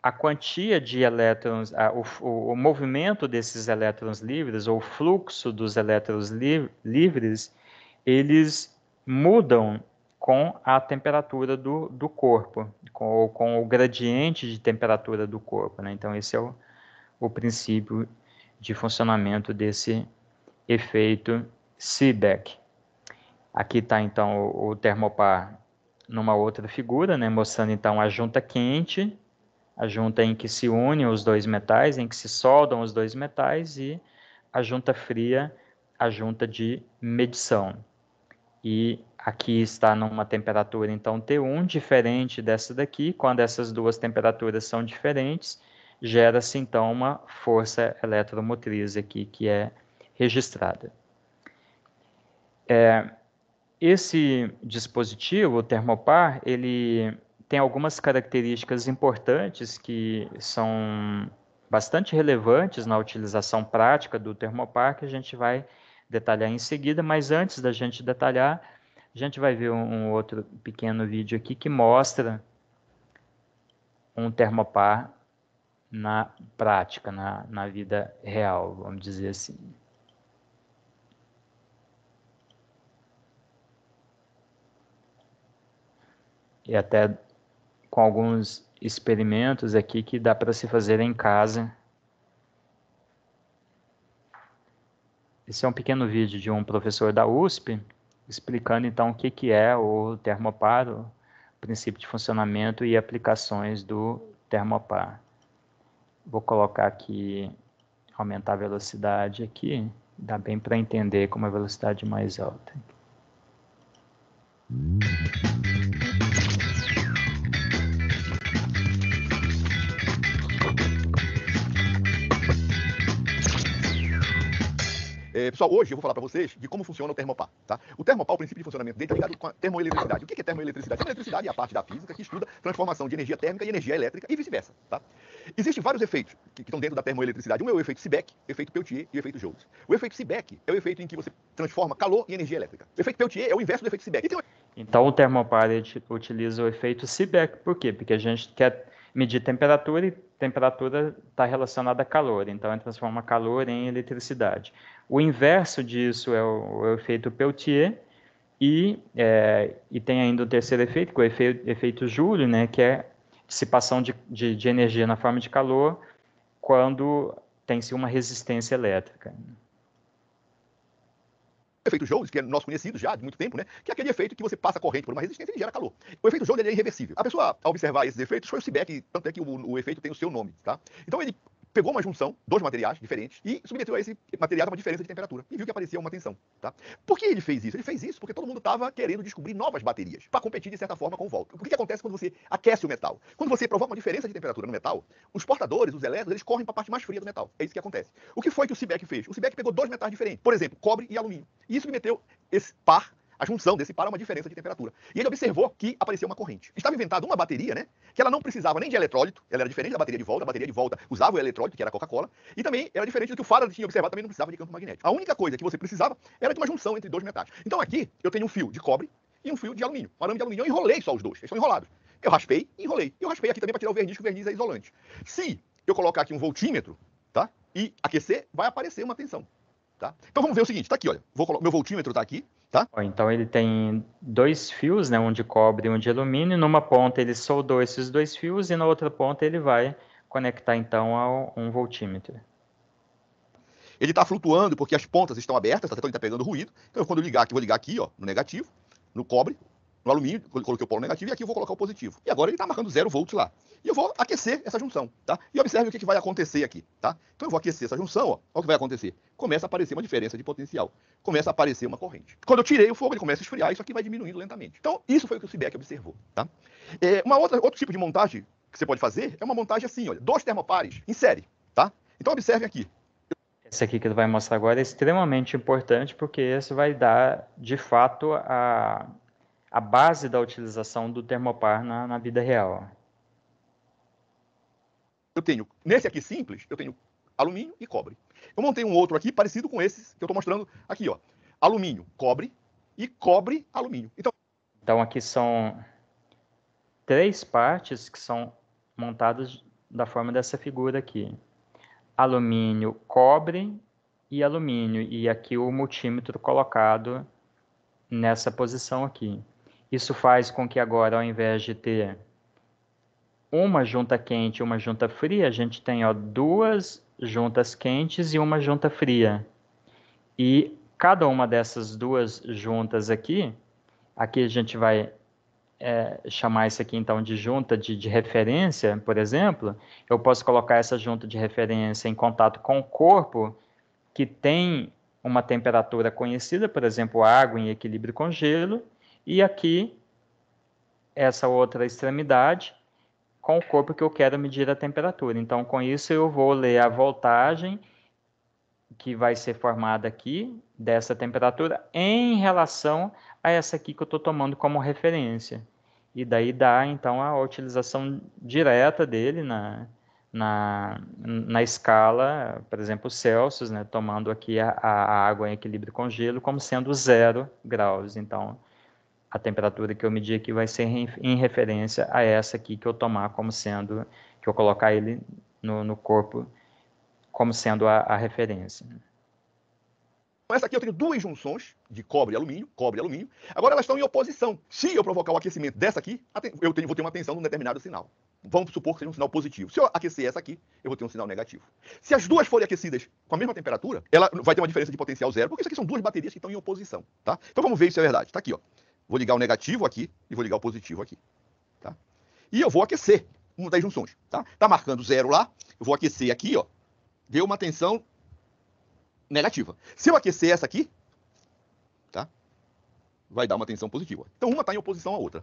a quantia de elétrons, a, o, o, movimento desses elétrons livres, ou o fluxo dos elétrons li, livres, eles mudam com a temperatura do, do corpo, com, ou com o gradiente de temperatura do corpo. Né? Então, esse é o, o princípio de funcionamento desse efeito Seebeck. Aqui está então o, termopar numa outra figura, né, mostrando então a junta quente, a junta em que se unem os dois metais, em que se soldam os dois metais, e a junta fria, a junta de medição. E aqui está numa temperatura então T1, diferente dessa daqui, quando essas duas temperaturas são diferentes, gera-se então uma força eletromotriz aqui que é registrada. É, esse dispositivo, o termopar, ele tem algumas características importantes que são bastante relevantes na utilização prática do termopar, que a gente vai detalhar em seguida, mas antes da gente detalhar, a gente vai ver um, outro pequeno vídeo aqui que mostra um termopar na prática, na, na vida real, vamos dizer assim. e até com alguns experimentos aqui que dá para se fazer em casa. Esse é um pequeno vídeo de um professor da USP explicando então o que, que é o termopar, o princípio de funcionamento e aplicações do termopar. Vou colocar aqui, aumentar a velocidade aqui, dá bem para entender como a velocidade é mais alta. É, pessoal, hoje eu vou falar para vocês de como funciona o termopar. Tá? O termopar, o princípio de funcionamento dele, está ligado com a termoeletricidade. O que é termoeletricidade? Termoeletricidade é a parte da física que estuda transformação de energia térmica em energia elétrica e vice-versa. Tá? Existem vários efeitos que, estão dentro da termoeletricidade. Um é o efeito Seebeck, efeito Peltier e o efeito Joule. O efeito Seebeck é o efeito em que você transforma calor em energia elétrica. O efeito Peltier é o inverso do efeito Seebeck. Então, então o termopar utiliza o efeito Seebeck. Por quê? Porque a gente quer medir temperatura e temperatura está relacionada a calor, então ele transforma calor em eletricidade. O inverso disso é o, o efeito Peltier, e, é, e tem ainda o terceiro efeito, que é o efeito, efeito Joule, né, que é dissipação de, de, de energia na forma de calor quando tem-se uma resistência elétrica O efeito Joule, que é nosso conhecido já de muito tempo, né? Que é aquele efeito que você passa corrente por uma resistência e gera calor. O efeito Joule é irreversível. A pessoa, ao observar esses efeitos, foi o Seebeck, tanto é que o, o, efeito tem o seu nome, tá? Então ele pegou uma junção, dois materiais diferentes, e submeteu a esse material a uma diferença de temperatura e viu que aparecia uma tensão. Tá? Por que ele fez isso? Ele fez isso porque todo mundo estava querendo descobrir novas baterias para competir de certa forma com o volta. O que, que acontece quando você aquece o metal? Quando você provoca uma diferença de temperatura no metal, os portadores, os elétrons, eles correm para a parte mais fria do metal. É isso que acontece. O que foi que o Seebeck fez? O Seebeck pegou dois metais diferentes, por exemplo, cobre e alumínio, e submeteu esse par a junção desse par é uma diferença de temperatura. E ele observou que apareceu uma corrente. Estava inventada uma bateria, né? Que ela não precisava nem de eletrólito, ela era diferente da bateria de volta, a bateria de volta usava o eletrólito, que era a Coca-Cola, e também era diferente do que o Faraday tinha observado, também não precisava de campo magnético. A única coisa que você precisava era de uma junção entre dois metais. Então aqui eu tenho um fio de cobre e um fio de alumínio, um arame de alumínio, eu enrolei só os dois, eles estão enrolados. Eu raspei e enrolei. Eu raspei aqui também para tirar o verniz, que o verniz é isolante. Se eu colocar aqui um voltímetro, tá? E aquecer, vai aparecer uma tensão. Tá? Então vamos ver o seguinte, tá aqui, olha. Vou, meu voltímetro tá aqui, tá? Então ele tem dois fios, né? Um de cobre e um de alumínio. Numa ponta ele soldou esses dois fios e na outra ponta ele vai conectar então a um voltímetro. Ele está flutuando porque as pontas estão abertas, tá? então ele está pegando ruído. Então quando eu ligar aqui, vou ligar aqui, ó, no negativo, no cobre, no alumínio, coloquei o polo negativo, e aqui eu vou colocar o positivo. E agora ele está marcando zero volts lá. E eu vou aquecer essa junção, tá? E observe o que, que vai acontecer aqui, tá? Então eu vou aquecer essa junção, ó. Olha o que vai acontecer. Começa a aparecer uma diferença de potencial. Começa a aparecer uma corrente. Quando eu tirei o fogo, ele começa a esfriar, isso aqui vai diminuindo lentamente. Então, isso foi o que o Sibeck observou, tá? É, uma outra, outro tipo de montagem que você pode fazer é uma montagem assim, olha. Dois termopares em série, tá? Então observe aqui. Esse aqui que ele vai mostrar agora é extremamente importante, porque esse vai dar, de fato, a a base da utilização do termopar na, na vida real. Eu tenho, nesse aqui simples, eu tenho alumínio e cobre. Eu montei um outro aqui parecido com esse que eu estou mostrando aqui, ó. Alumínio, cobre e cobre, alumínio. Então, então aqui são três partes que são montadas da forma dessa figura aqui. Alumínio, cobre e alumínio. E aqui o multímetro colocado nessa posição aqui. Isso faz com que agora, ao invés de ter uma junta quente e uma junta fria, a gente tem ó, duas juntas quentes e uma junta fria. E cada uma dessas duas juntas aqui, aqui a gente vai é, chamar isso aqui então de junta de, de, referência, por exemplo, eu posso colocar essa junta de referência em contato com o corpo que tem uma temperatura conhecida, por exemplo, água em equilíbrio com gelo, e aqui, essa outra extremidade, com o corpo que eu quero medir a temperatura. Então, com isso, eu vou ler a voltagem que vai ser formada aqui, dessa temperatura, em relação a essa aqui que eu estou tomando como referência. E daí dá, então, a utilização direta dele na, na, na escala, por exemplo, Celsius, né, tomando aqui a, a água em equilíbrio com gelo como sendo zero graus. Então, a temperatura que eu medir aqui vai ser em referência a essa aqui que eu tomar como sendo, que eu colocar ele no, no corpo como sendo a, a referência. Então, essa aqui eu tenho duas junções de cobre e alumínio, cobre e alumínio. Agora elas estão em oposição. Se eu provocar o aquecimento dessa aqui, eu tenho, vou ter uma tensão num determinado sinal. Vamos supor que seja um sinal positivo. Se eu aquecer essa aqui, eu vou ter um sinal negativo. Se as duas forem aquecidas com a mesma temperatura, ela vai ter uma diferença de potencial zero, porque isso aqui são duas baterias que estão em oposição, tá? Então vamos ver se é verdade. Está aqui, ó. Vou ligar o negativo aqui e vou ligar o positivo aqui. Tá? E eu vou aquecer uma das junções. Tá? tá marcando zero lá, eu vou aquecer aqui, ó. Deu uma tensão negativa. Se eu aquecer essa aqui, vai dar uma tensão positiva. Então uma está em oposição à outra.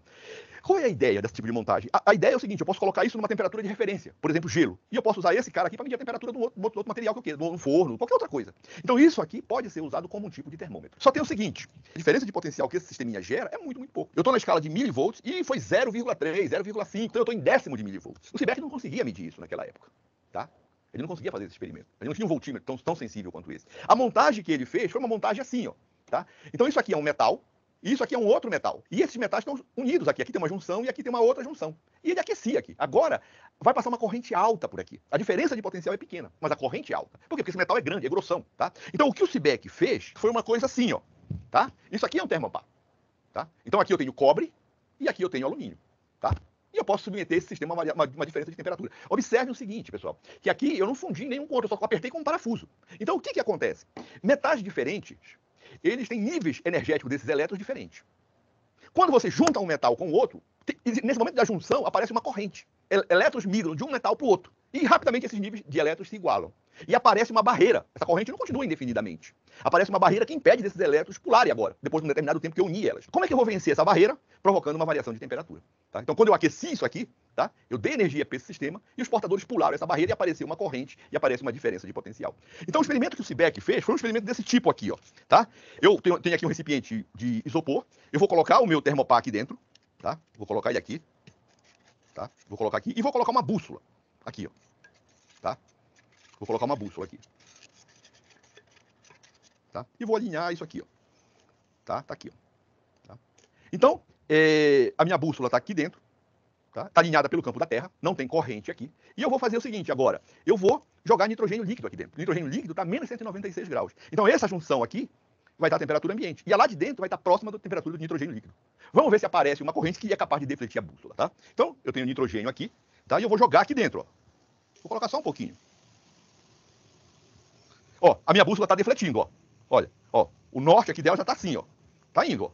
Qual é a ideia desse tipo de montagem? A, a, ideia é o seguinte, eu posso colocar isso numa temperatura de referência, por exemplo, gelo. E eu posso usar esse cara aqui para medir a temperatura do outro, do outro material que eu quero, do forno, qualquer outra coisa. Então isso aqui pode ser usado como um tipo de termômetro. Só tem o seguinte, a diferença de potencial que esse sisteminha gera é muito, muito pouco. Eu estou na escala de milivolts e foi 0,3, 0,5, então eu estou em décimo de milivolts. O CIBEC não conseguia medir isso naquela época, tá? Ele não conseguia fazer esse experimento. Ele não tinha um voltímetro tão, tão sensível quanto esse. A montagem que ele fez foi uma montagem assim, ó. Tá? Então isso aqui é um metal, e isso aqui é um outro metal. E esses metais estão unidos aqui. Aqui tem uma junção e aqui tem uma outra junção. E ele aquecia aqui. Agora, vai passar uma corrente alta por aqui. A diferença de potencial é pequena, mas a corrente é alta. Por quê? Porque esse metal é grande, é grossão, tá? Então, o que o Seebeck fez foi uma coisa assim, ó. Tá? Isso aqui é um termopar. Tá? Então, aqui eu tenho cobre e aqui eu tenho alumínio. Tá? E eu posso submeter esse sistema a uma, uma, diferença de temperatura. Observe o seguinte, pessoal, que aqui eu não fundi nenhum com outro, eu só apertei com um parafuso. Então, o que, que acontece? Metais diferentes eles têm níveis energéticos desses elétrons diferentes. Quando você junta um metal com o outro, nesse momento da junção aparece uma corrente. Elétrons migram de um metal para o outro. E rapidamente esses níveis de elétrons se igualam. E aparece uma barreira. Essa corrente não continua indefinidamente. Aparece uma barreira que impede desses elétrons pularem agora, depois de um determinado tempo que eu uni elas. Como é que eu vou vencer essa barreira? Provocando uma variação de temperatura. Tá? Então, quando eu aqueci isso aqui, tá? eu dei energia para esse sistema e os portadores pularam essa barreira e apareceu uma corrente e aparece uma diferença de potencial. Então, o experimento que o Sebeck fez foi um experimento desse tipo aqui. Ó, tá? Eu tenho, tenho aqui um recipiente de isopor. Eu vou colocar o meu aqui dentro. Tá? Vou colocar ele aqui. Tá? Vou colocar aqui e vou colocar uma bússola aqui, ó. Tá? Vou colocar uma bússola aqui. Tá? E vou alinhar isso aqui, ó. Tá? Tá aqui, ó. Tá? Então, é, a minha bússola está aqui dentro, tá? tá? alinhada pelo campo da Terra, não tem corrente aqui. E eu vou fazer o seguinte agora, eu vou jogar nitrogênio líquido aqui dentro. O nitrogênio líquido está menos 196 graus. Então essa junção aqui vai dar a temperatura ambiente. E a lá de dentro vai estar próxima da temperatura do nitrogênio líquido. Vamos ver se aparece uma corrente que é capaz de defletir a bússola, tá? Então, eu tenho nitrogênio aqui, tá? E eu vou jogar aqui dentro, ó. Vou colocar só um pouquinho. Ó, a minha bússola está defletindo, ó. Olha, ó, o norte aqui dela já está assim, ó. Está indo, ó.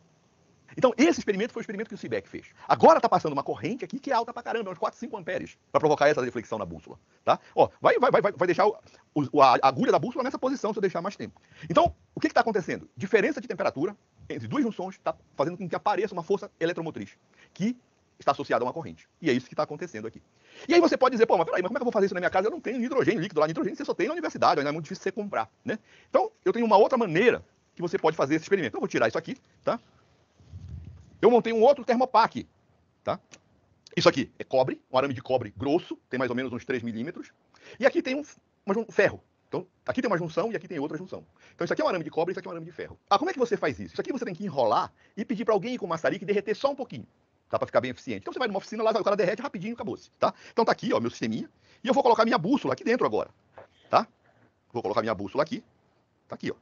Então, esse experimento foi o experimento que o Seebeck fez. Agora está passando uma corrente aqui que é alta pra caramba, uns 4, 5 amperes, para provocar essa deflexão na bússola. Tá? Ó, vai, vai, vai, vai deixar o, o, a agulha da bússola nessa posição se eu deixar mais tempo. Então, o que está acontecendo? Diferença de temperatura entre duas junções está fazendo com que apareça uma força eletromotriz, que está associado a uma corrente. E é isso que está acontecendo aqui. E aí você pode dizer, pô, mas peraí, mas como é que eu vou fazer isso na minha casa? Eu não tenho nitrogênio líquido lá. Nitrogênio você só tem na universidade, ainda né? é muito difícil você comprar, né? Então, eu tenho uma outra maneira que você pode fazer esse experimento. Então, eu vou tirar isso aqui, tá? Eu montei um outro termopack, tá? Isso aqui é cobre, um arame de cobre grosso, tem mais ou menos uns 3 milímetros. E aqui tem um, um ferro. Então, aqui tem uma junção e aqui tem outra junção. Então, isso aqui é um arame de cobre, isso aqui é um arame de ferro. Ah, como é que você faz isso? Isso aqui você tem que enrolar e pedir para alguém com maçarico derreter só um pouquinho. Dá para ficar bem eficiente. Então você vai numa oficina lá, o cara derrete rapidinho, acabou-se, tá? Então tá aqui, ó, meu sisteminha. E eu vou colocar minha bússola aqui dentro agora, tá? Vou colocar minha bússola aqui. Tá aqui, ó.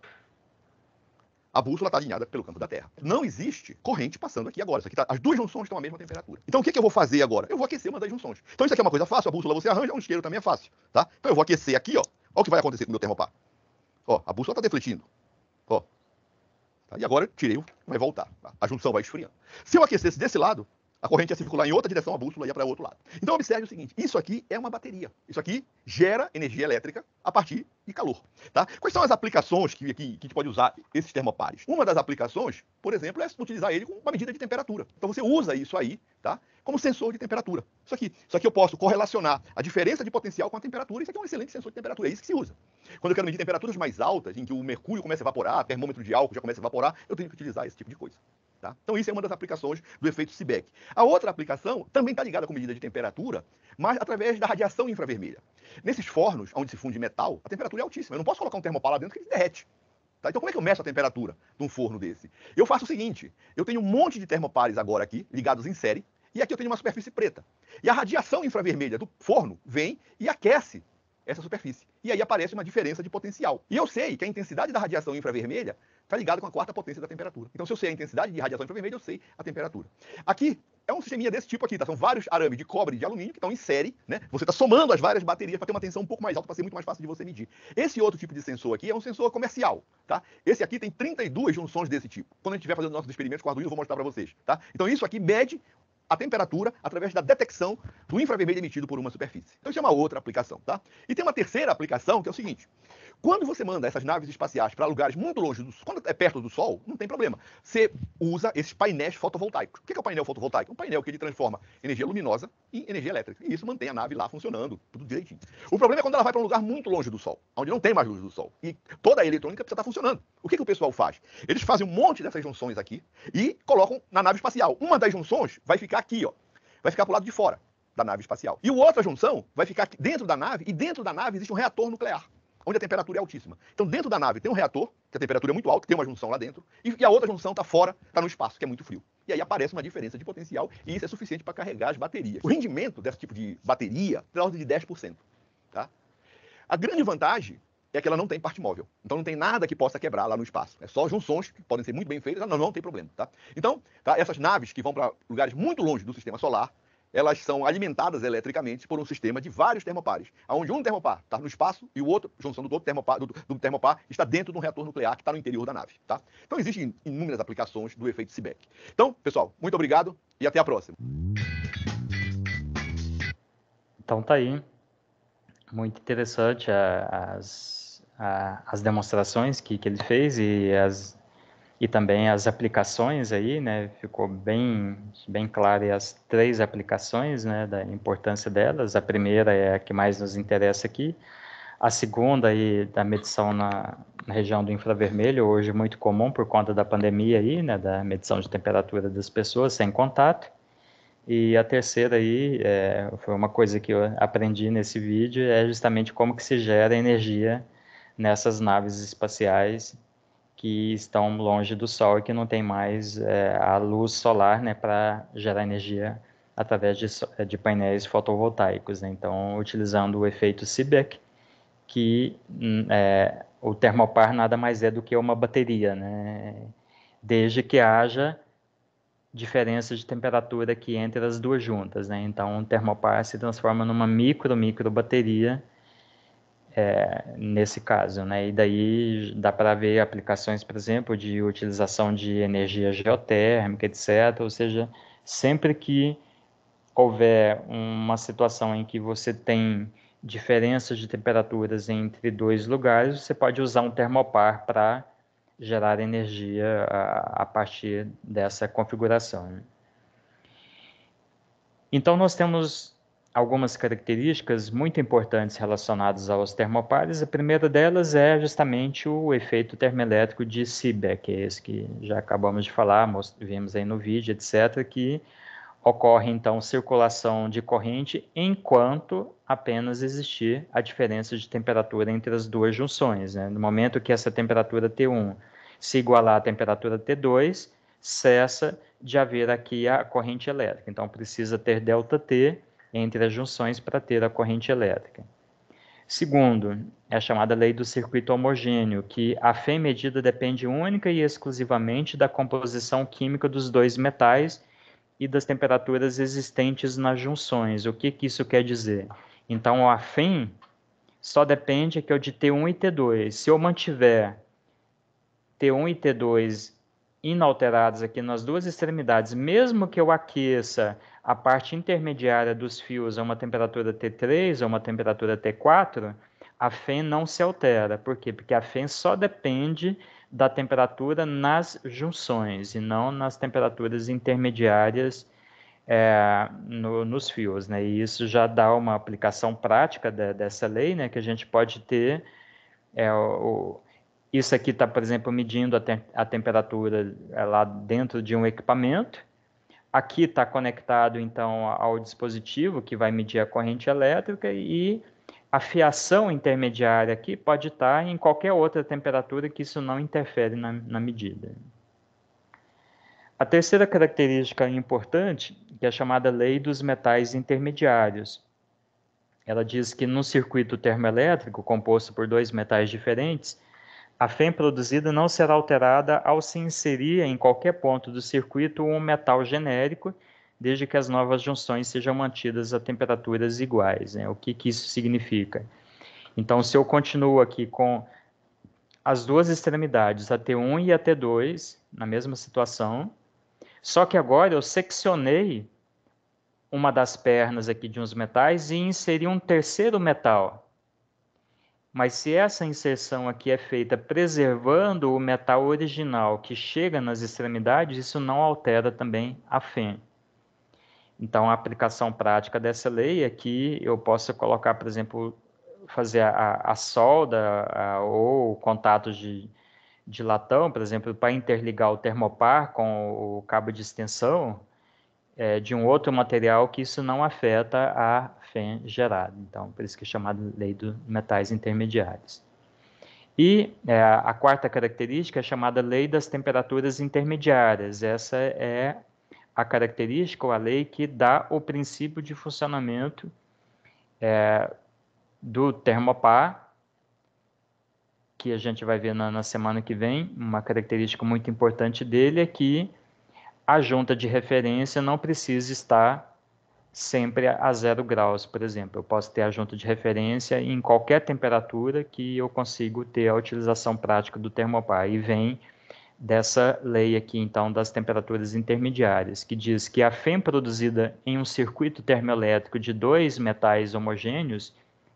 A bússola está alinhada pelo campo da Terra. Não existe corrente passando aqui agora. Aqui tá, as duas junções estão à mesma temperatura. Então o que, que, eu vou fazer agora? Eu vou aquecer uma das junções. Então isso aqui é uma coisa fácil, a bússola você arranja, um isqueiro também é fácil. Tá? Então eu vou aquecer aqui, ó. Olha o que vai acontecer com o meu termopar. Ó, a bússola está defletindo. E agora tirei, vai voltar. A junção vai esfriando. Se eu aquecesse desse lado, a corrente ia circular em outra direção, a bússola ia para outro lado. Então observe o seguinte: isso aqui é uma bateria. Isso aqui gera energia elétrica a partir de calor. Tá? Quais são as aplicações que, que, que a gente pode usar esses termopares? Uma das aplicações, por exemplo, é utilizar ele com uma medida de temperatura. Então você usa isso aí tá? como sensor de temperatura. Isso aqui. Isso aqui eu posso correlacionar a diferença de potencial com a temperatura. Isso aqui é um excelente sensor de temperatura. É isso que se usa. Quando eu quero medir temperaturas mais altas, em que o mercúrio começa a evaporar, termômetro de álcool já começa a evaporar, eu tenho que utilizar esse tipo de coisa. Tá? Então, isso é uma das aplicações do efeito Seebeck. A outra aplicação também está ligada com medida de temperatura, mas através da radiação infravermelha. Nesses fornos, onde se funde metal, a temperatura é altíssima. Eu não posso colocar um termopar lá dentro que ele derrete. Tá? Então, como é que eu meço a temperatura de um forno desse? Eu faço o seguinte: eu tenho um monte de termopares agora aqui, ligados em série, e aqui eu tenho uma superfície preta. E a radiação infravermelha do forno vem e aquece essa superfície e aí aparece uma diferença de potencial. E eu sei que a intensidade da radiação infravermelha está ligada com a quarta potência da temperatura. Então, se eu sei a intensidade de radiação infravermelha, eu sei a temperatura. Aqui é um sisteminha desse tipo aqui, tá? São vários arames de cobre e de alumínio que estão em série, né? Você está somando as várias baterias para ter uma tensão um pouco mais alta, para ser muito mais fácil de você medir. Esse outro tipo de sensor aqui é um sensor comercial, tá? Esse aqui tem 32 junções desse tipo. Quando a gente estiver fazendo nossos experimentos com Arduino, eu vou mostrar para vocês, tá? Então isso aqui mede a temperatura através da detecção do infravermelho emitido por uma superfície. Então, isso é uma outra aplicação, tá? E tem uma terceira aplicação, que é o seguinte: quando você manda essas naves espaciais para lugares muito longe, do, Sol, quando é perto do Sol, não tem problema. Você usa esses painéis fotovoltaicos. O que é o painel fotovoltaico? Um painel que ele transforma energia luminosa em energia elétrica. E isso mantém a nave lá funcionando, tudo direitinho. O problema é quando ela vai para um lugar muito longe do Sol, onde não tem mais luz do Sol. E toda a eletrônica precisa estar tá funcionando. O que, que o pessoal faz? Eles fazem um monte dessas junções aqui e colocam na nave espacial. Uma das junções vai ficar aqui, ó. Vai ficar para o lado de fora da nave espacial. E outra junção vai ficar dentro da nave, e dentro da nave existe um reator nuclear onde a temperatura é altíssima. Então, dentro da nave tem um reator, que a temperatura é muito alta, tem uma junção lá dentro, e a outra junção está fora, está no espaço, que é muito frio. E aí aparece uma diferença de potencial, e isso é suficiente para carregar as baterias. O rendimento desse tipo de bateria é da ordem de 10%. Tá? A grande vantagem é que ela não tem parte móvel. Então não tem nada que possa quebrar lá no espaço. É só junções que podem ser muito bem feitas, não, não tem problema, tá? Então, tá? essas naves que vão para lugares muito longe do sistema solar, elas são alimentadas eletricamente por um sistema de vários termopares, onde um termopar está no espaço e o outro, junção do outro termopar, do, do termopar está dentro de um reator nuclear que está no interior da nave. Tá? Então, existem inúmeras aplicações do efeito Seebeck. Então, pessoal, muito obrigado e até a próxima. Então, tá aí. Muito interessante ah, as, ah, as demonstrações que, que ele fez e as e também as aplicações aí, né? Ficou bem, bem claro as três aplicações, né? Da importância delas. A primeira é a que mais nos interessa aqui. A segunda aí da medição na, na região do infravermelho, hoje muito comum por conta da pandemia aí, né? Da medição de temperatura das pessoas sem contato. E a terceira aí, é, foi uma coisa que eu aprendi nesse vídeo, é justamente como que se gera energia nessas naves espaciais que estão longe do Sol e que não tem mais é, a luz solar né, para gerar energia através de, de painéis fotovoltaicos. Né? Então, utilizando o efeito Seebeck, que hum, é, o termopar nada mais é do que uma bateria, né? desde que haja diferença de temperatura aqui entre as duas juntas. Né? Então, o termopar se transforma numa micro-micro bateria é, nesse caso, né? E daí dá para ver aplicações, por exemplo, de utilização de energia geotérmica, etc. Ou seja, sempre que houver uma situação em que você tem diferenças de temperaturas entre dois lugares, você pode usar um termopar para gerar energia a, a, partir dessa configuração. Né? Então, nós temos algumas características muito importantes relacionadas aos termopares. A primeira delas é justamente o efeito termoelétrico de Seebeck, que é esse que já acabamos de falar, vimos aí no vídeo, etc., que ocorre então circulação de corrente enquanto apenas existir a diferença de temperatura entre as duas junções. Né? No momento que essa temperatura T1 se igualar à temperatura T2, cessa de haver aqui a corrente elétrica. Então precisa ter ΔT entre as junções para ter a corrente elétrica. Segundo, é a chamada lei do circuito homogêneo, que a fé medida depende única e exclusivamente da composição química dos dois metais e das temperaturas existentes nas junções. O que, que isso quer dizer? Então, a FEM só depende aqui é de T1 e T2. Se eu mantiver T1 e T2 inalterados aqui nas duas extremidades, mesmo que eu aqueça a parte intermediária dos fios a uma temperatura T3 ou uma temperatura T4, a FEM não se altera. Por quê? Porque a FEM só depende da temperatura nas junções e não nas temperaturas intermediárias é, no, nos fios. Né? E isso já dá uma aplicação prática de, dessa lei, né? que a gente pode ter. É, o, isso aqui está, por exemplo, medindo a, te a temperatura é, lá dentro de um equipamento Aqui está conectado, então, ao dispositivo que vai medir a corrente elétrica e a fiação intermediária aqui pode estar em qualquer outra temperatura que isso não interfere na, na medida. A terceira característica importante, que é a chamada lei dos metais intermediários. Ela diz que no circuito termoelétrico, composto por dois metais diferentes, a FEM produzida não será alterada ao se inserir em qualquer ponto do circuito um metal genérico, desde que as novas junções sejam mantidas a temperaturas iguais. Né? O que, que isso significa? Então, se eu continuo aqui com as duas extremidades, a T1 e a T2, na mesma situação, só que agora eu seccionei uma das pernas aqui de uns metais e inseri um terceiro metal. Mas se essa inserção aqui é feita preservando o metal original que chega nas extremidades, isso não altera também a FEM. Então, a aplicação prática dessa lei é que eu possa colocar, por exemplo, fazer a, a solda a, ou contato de, de latão, por exemplo, para interligar o termopar com o cabo de extensão é, de um outro material que isso não afeta a fé gerada. Então, por isso que é chamada lei dos metais intermediários. E é, a quarta característica é chamada lei das temperaturas intermediárias. Essa é a característica ou a lei que dá o princípio de funcionamento é, do termopar, que a gente vai ver na, na semana que vem. Uma característica muito importante dele é que a junta de referência não precisa estar sempre a zero graus, por exemplo. Eu posso ter a junta de referência em qualquer temperatura que eu consigo ter a utilização prática do termopar. E vem dessa lei aqui, então, das temperaturas intermediárias, que diz que a FEM produzida em um circuito termoelétrico de dois metais homogêneos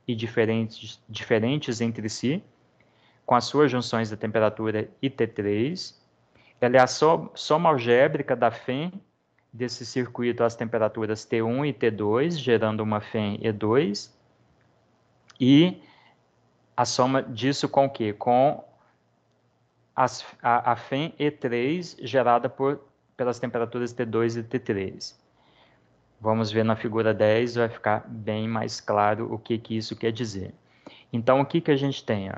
e diferentes, diferentes entre si, com as suas junções da temperatura t 3 ela é a soma algébrica da FEM desse circuito as temperaturas T1 e T2, gerando uma FEM E2, e a soma disso com o quê? Com as, a, a FEM E3 gerada por, pelas temperaturas T2 e T3. Vamos ver na figura 10, vai ficar bem mais claro o que, que isso quer dizer. Então, o que, que a gente tem?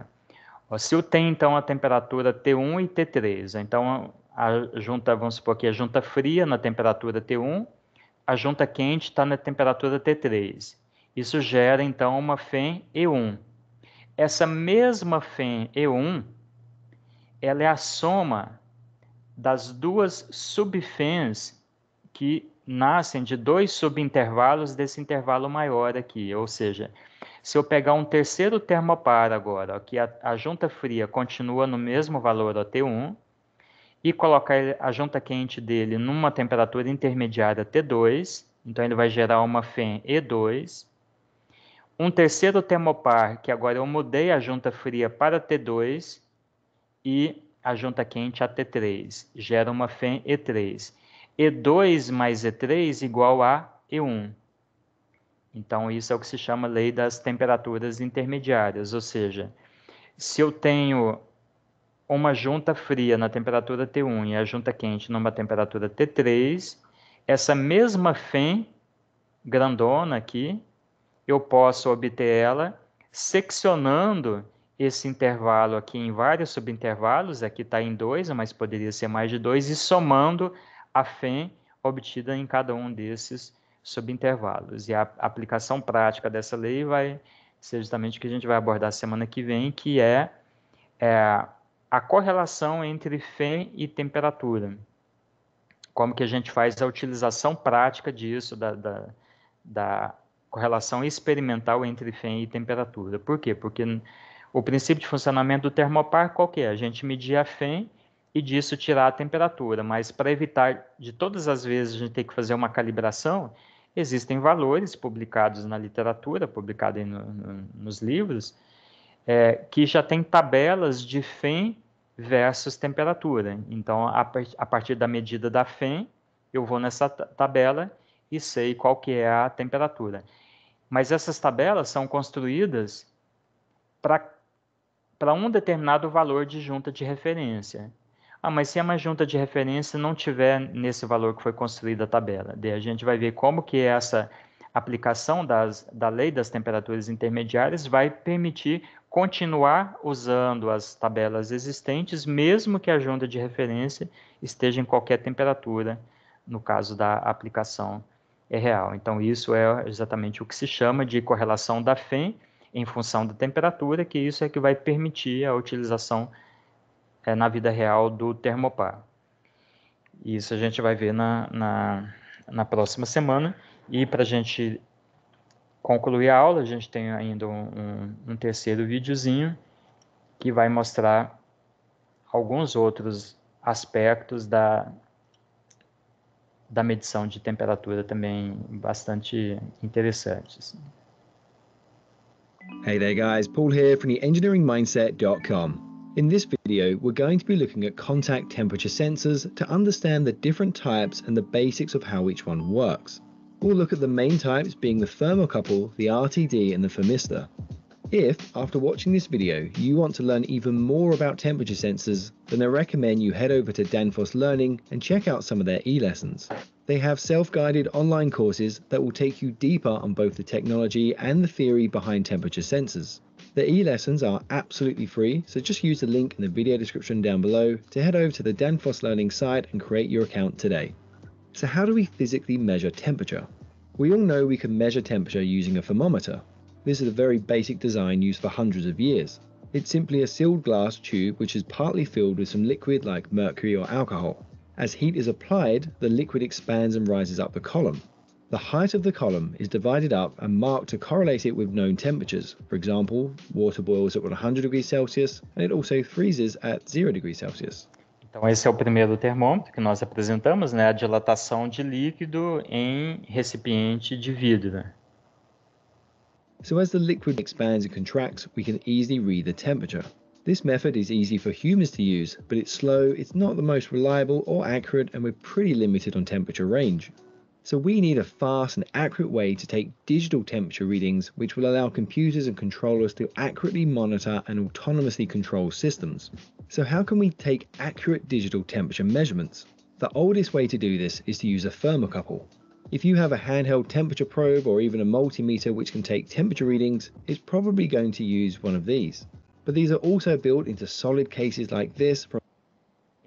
Ó? Se eu tenho, então, a temperatura T1 e T3, então a junta, vamos supor que a junta fria na temperatura T1, a junta quente está na temperatura T3. Isso gera, então, uma FEM E1. Essa mesma FEM E1, ela é a soma das duas subfens que nascem de dois subintervalos desse intervalo maior aqui, ou seja, se eu pegar um terceiro termopar agora, que a, a junta fria continua no mesmo valor t 1 e colocar a junta quente dele numa temperatura intermediária T2, então ele vai gerar uma FEM E2. Um terceiro termopar, que agora eu mudei a junta fria para T2 e a junta quente a T3, gera uma FEM E3. E2 mais E3 igual a E1. Então, isso é o que se chama lei das temperaturas intermediárias, ou seja, se eu tenho uma junta fria na temperatura T1 e a junta quente numa temperatura T3, essa mesma FEM grandona aqui, eu posso obter ela seccionando esse intervalo aqui em vários subintervalos, aqui está em dois, mas poderia ser mais de dois, e somando a FEM obtida em cada um desses subintervalos. E a aplicação prática dessa lei vai ser justamente o que a gente vai abordar semana que vem, que é, é a correlação entre FEM e temperatura. Como que a gente faz a utilização prática disso, da, da, da correlação experimental entre FEM e temperatura. Por quê? Porque o princípio de funcionamento do termopar qual que é? A gente medir a FEM e disso tirar a temperatura, mas para evitar de todas as vezes a gente ter que fazer uma calibração, existem valores publicados na literatura, publicados no, no, nos livros, é, que já tem tabelas de FEM versus temperatura. Então, a, a partir da medida da FEM, eu vou nessa tabela e sei qual que é a temperatura. Mas essas tabelas são construídas para um determinado valor de junta de referência. Ah, mas se é a junta de referência não tiver nesse valor que foi construída a tabela, daí a gente vai ver como que é essa aplicação das, da lei das temperaturas intermediárias vai permitir continuar usando as tabelas existentes, mesmo que a junta de referência esteja em qualquer temperatura, no caso da aplicação é real. Então, isso é exatamente o que se chama de correlação da FEM em função da temperatura, que isso é que vai permitir a utilização é, na vida real do termopar. Isso a gente vai ver na, na, na próxima semana. E para a gente concluir a aula, a gente tem ainda um, um, terceiro videozinho que vai mostrar alguns outros aspectos da, da medição de temperatura também bastante interessantes. Hey there guys, Paul here from the engineeringmindset.com. In this video, we're going to be looking at contact temperature sensors to understand the different types and the basics of how each one works. We'll look at the main types being the thermocouple, the RTD and the thermistor. If, after watching this video, you want to learn even more about temperature sensors, then I recommend you head over to Danfoss Learning and check out some of their e-lessons. They have self-guided online courses that will take you deeper on both the technology and the theory behind temperature sensors. The e-lessons are absolutely free, so just use the link in the video description down below to head over to the Danfoss Learning site and create your account today. So how do we physically measure temperature? We all know we can measure temperature using a thermometer. This is a very basic design used for hundreds of years. It's simply a sealed glass tube which is partly filled with some liquid like mercury or alcohol. As heat is applied, the liquid expands and rises up the column. The height of the column is divided up and marked to correlate it with known temperatures. For example, water boils at 100 degrees Celsius and it also freezes at 0 degrees Celsius. Então, esse é o primeiro termômetro que nós apresentamos, né? A dilatação de líquido em recipiente de vidro. So as the liquid expands and contracts, we can easily read the temperature. This method is easy for humans to use, but it's slow, it's not the most reliable or accurate, and we're pretty limited on temperature range. So we need a fast and accurate way to take digital temperature readings which will allow computers and controllers to accurately monitor and autonomously control systems. So how can we take accurate digital temperature measurements? The oldest way to do this is to use a thermocouple. If you have a handheld temperature probe or even a multimeter which can take temperature readings, it's probably going to use one of these. But these are also built into solid cases like this.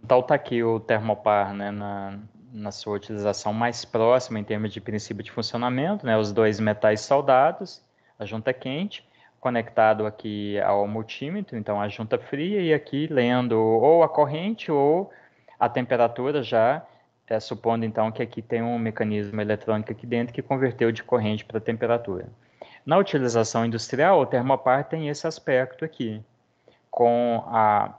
Então tá aqui o termopar, né, na, na sua utilização mais próxima em termos de princípio de funcionamento, né, os dois metais soldados, a junta quente, conectado aqui ao multímetro, então a junta fria, e aqui lendo ou a corrente ou a temperatura já, é, supondo então que aqui tem um mecanismo eletrônico aqui dentro que converteu de corrente para temperatura. Na utilização industrial, o termopar tem esse aspecto aqui, com a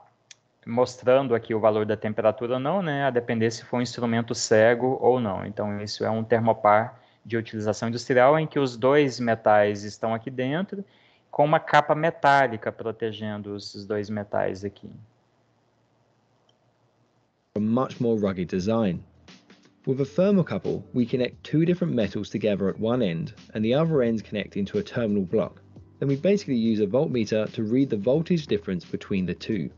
mostrando aqui o valor da temperatura ou não, né, a depender se for um instrumento cego ou não. Então, isso é um termopar de utilização industrial em que os dois metais estão aqui dentro, com uma capa metálica protegendo esses dois metais aqui. A much more rugged design. With a thermocouple, we connect two different metals together at one end, and the other ends connect into a terminal block. Then we basically use a voltmeter to read the voltage difference between the two.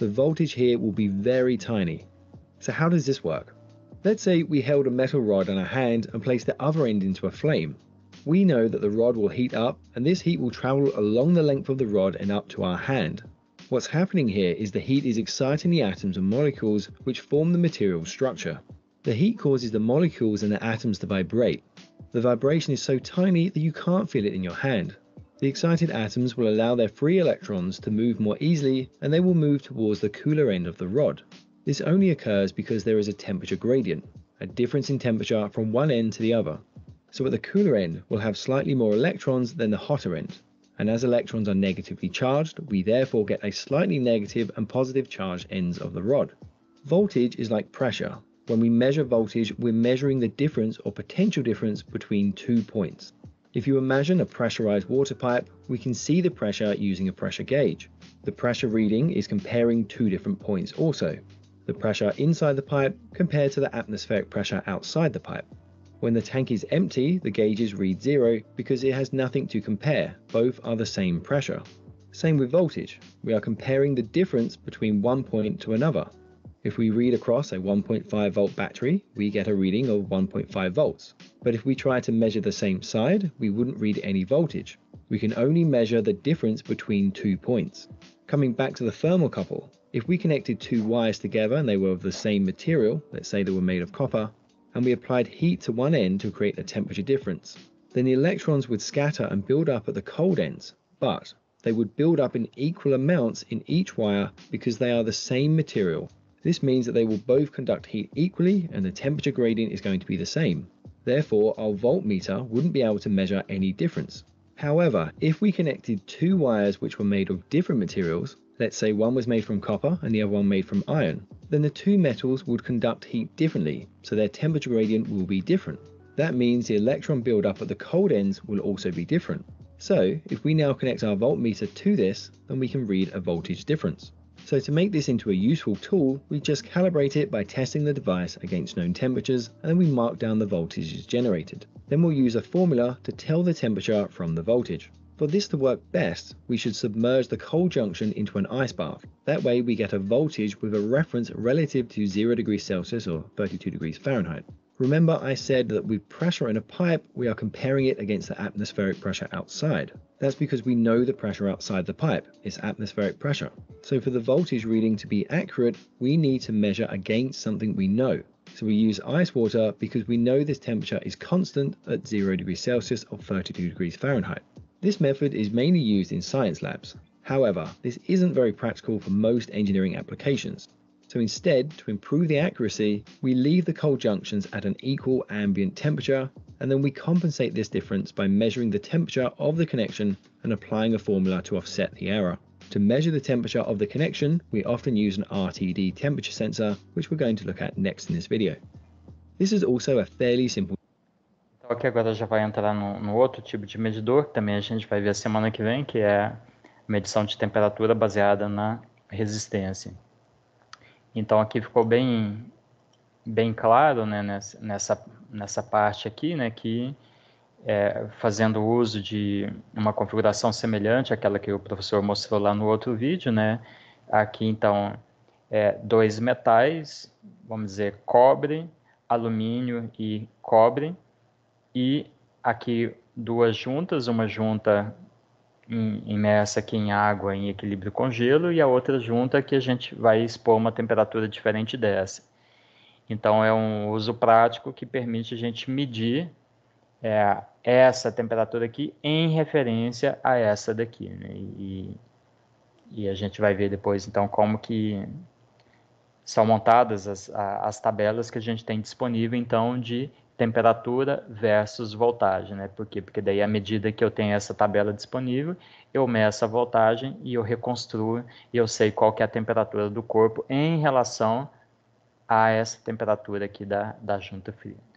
the voltage here will be very tiny. So how does this work? Let's say we held a metal rod in our hand and placed the other end into a flame. We know that the rod will heat up and this heat will travel along the length of the rod and up to our hand. What's happening here is the heat is exciting the atoms and molecules which form the material structure. The heat causes the molecules and the atoms to vibrate. The vibration is so tiny that you can't feel it in your hand. The excited atoms will allow their free electrons to move more easily and they will move towards the cooler end of the rod. This only occurs because there is a temperature gradient, a difference in temperature from one end to the other. So at the cooler end, we'll have slightly more electrons than the hotter end. And as electrons are negatively charged, we therefore get a slightly negative and positive charged ends of the rod. Voltage is like pressure. When we measure voltage, we're measuring the difference or potential difference between two points. If you imagine a pressurized water pipe, we can see the pressure using a pressure gauge. The pressure reading is comparing two different points also. The pressure inside the pipe compared to the atmospheric pressure outside the pipe. When the tank is empty, the gauges read zero because it has nothing to compare, both are the same pressure. Same with voltage, we are comparing the difference between one point to another. If we read across a 1.5 volt battery, we get a reading of 1.5 volts. But if we try to measure the same side, we wouldn't read any voltage. We can only measure the difference between two points. Coming back to the thermocouple, if we connected two wires together and they were of the same material, let's say they were made of copper, and we applied heat to one end to create a temperature difference, then the electrons would scatter and build up at the cold ends, but they would build up in equal amounts in each wire because they are the same material this means that they will both conduct heat equally and the temperature gradient is going to be the same. Therefore, our voltmeter wouldn't be able to measure any difference. However, if we connected two wires which were made of different materials, let's say one was made from copper and the other one made from iron, then the two metals would conduct heat differently, so their temperature gradient will be different. That means the electron buildup at the cold ends will also be different. So if we now connect our voltmeter to this, then we can read a voltage difference. So to make this into a useful tool, we just calibrate it by testing the device against known temperatures and then we mark down the voltages generated. Then we'll use a formula to tell the temperature from the voltage. For this to work best, we should submerge the cold junction into an ice bath. That way we get a voltage with a reference relative to 0 degrees Celsius or 32 degrees Fahrenheit. Remember I said that with pressure in a pipe, we are comparing it against the atmospheric pressure outside. That's because we know the pressure outside the pipe is atmospheric pressure. So for the voltage reading to be accurate, we need to measure against something we know. So we use ice water because we know this temperature is constant at 0 degrees Celsius or 32 degrees Fahrenheit. This method is mainly used in science labs. However, this isn't very practical for most engineering applications. So instead, to improve the accuracy, we leave the cold junctions at an equal ambient temperature, and then we compensate this difference by measuring the temperature of the connection and applying a formula to offset the error. To measure the temperature of the connection, we often use an RTD temperature sensor, which we're going to look at next in this video. This is also a fairly simple aqui agora já vai entrar no, no outro tipo de medidor, que também a gente vai ver semana que vem, que é medição de temperatura baseada na resistência. Então aqui ficou bem, bem claro né, nessa, nessa parte aqui, né, que é, fazendo uso de uma configuração semelhante àquela que o professor mostrou lá no outro vídeo, né, aqui então é, dois metais, vamos dizer cobre, alumínio e cobre, e aqui duas juntas, uma junta imersa aqui em água em equilíbrio com gelo e a outra junta que a gente vai expor uma temperatura diferente dessa. Então é um uso prático que permite a gente medir é, essa temperatura aqui em referência a essa daqui, né? E, e a gente vai ver depois então como que são montadas as, as tabelas que a gente tem disponível então de temperatura versus voltagem, né? Por quê? Porque daí à medida que eu tenho essa tabela disponível, eu meço a voltagem e eu reconstruo e eu sei qual que é a temperatura do corpo em relação a essa temperatura aqui da, da junta fria.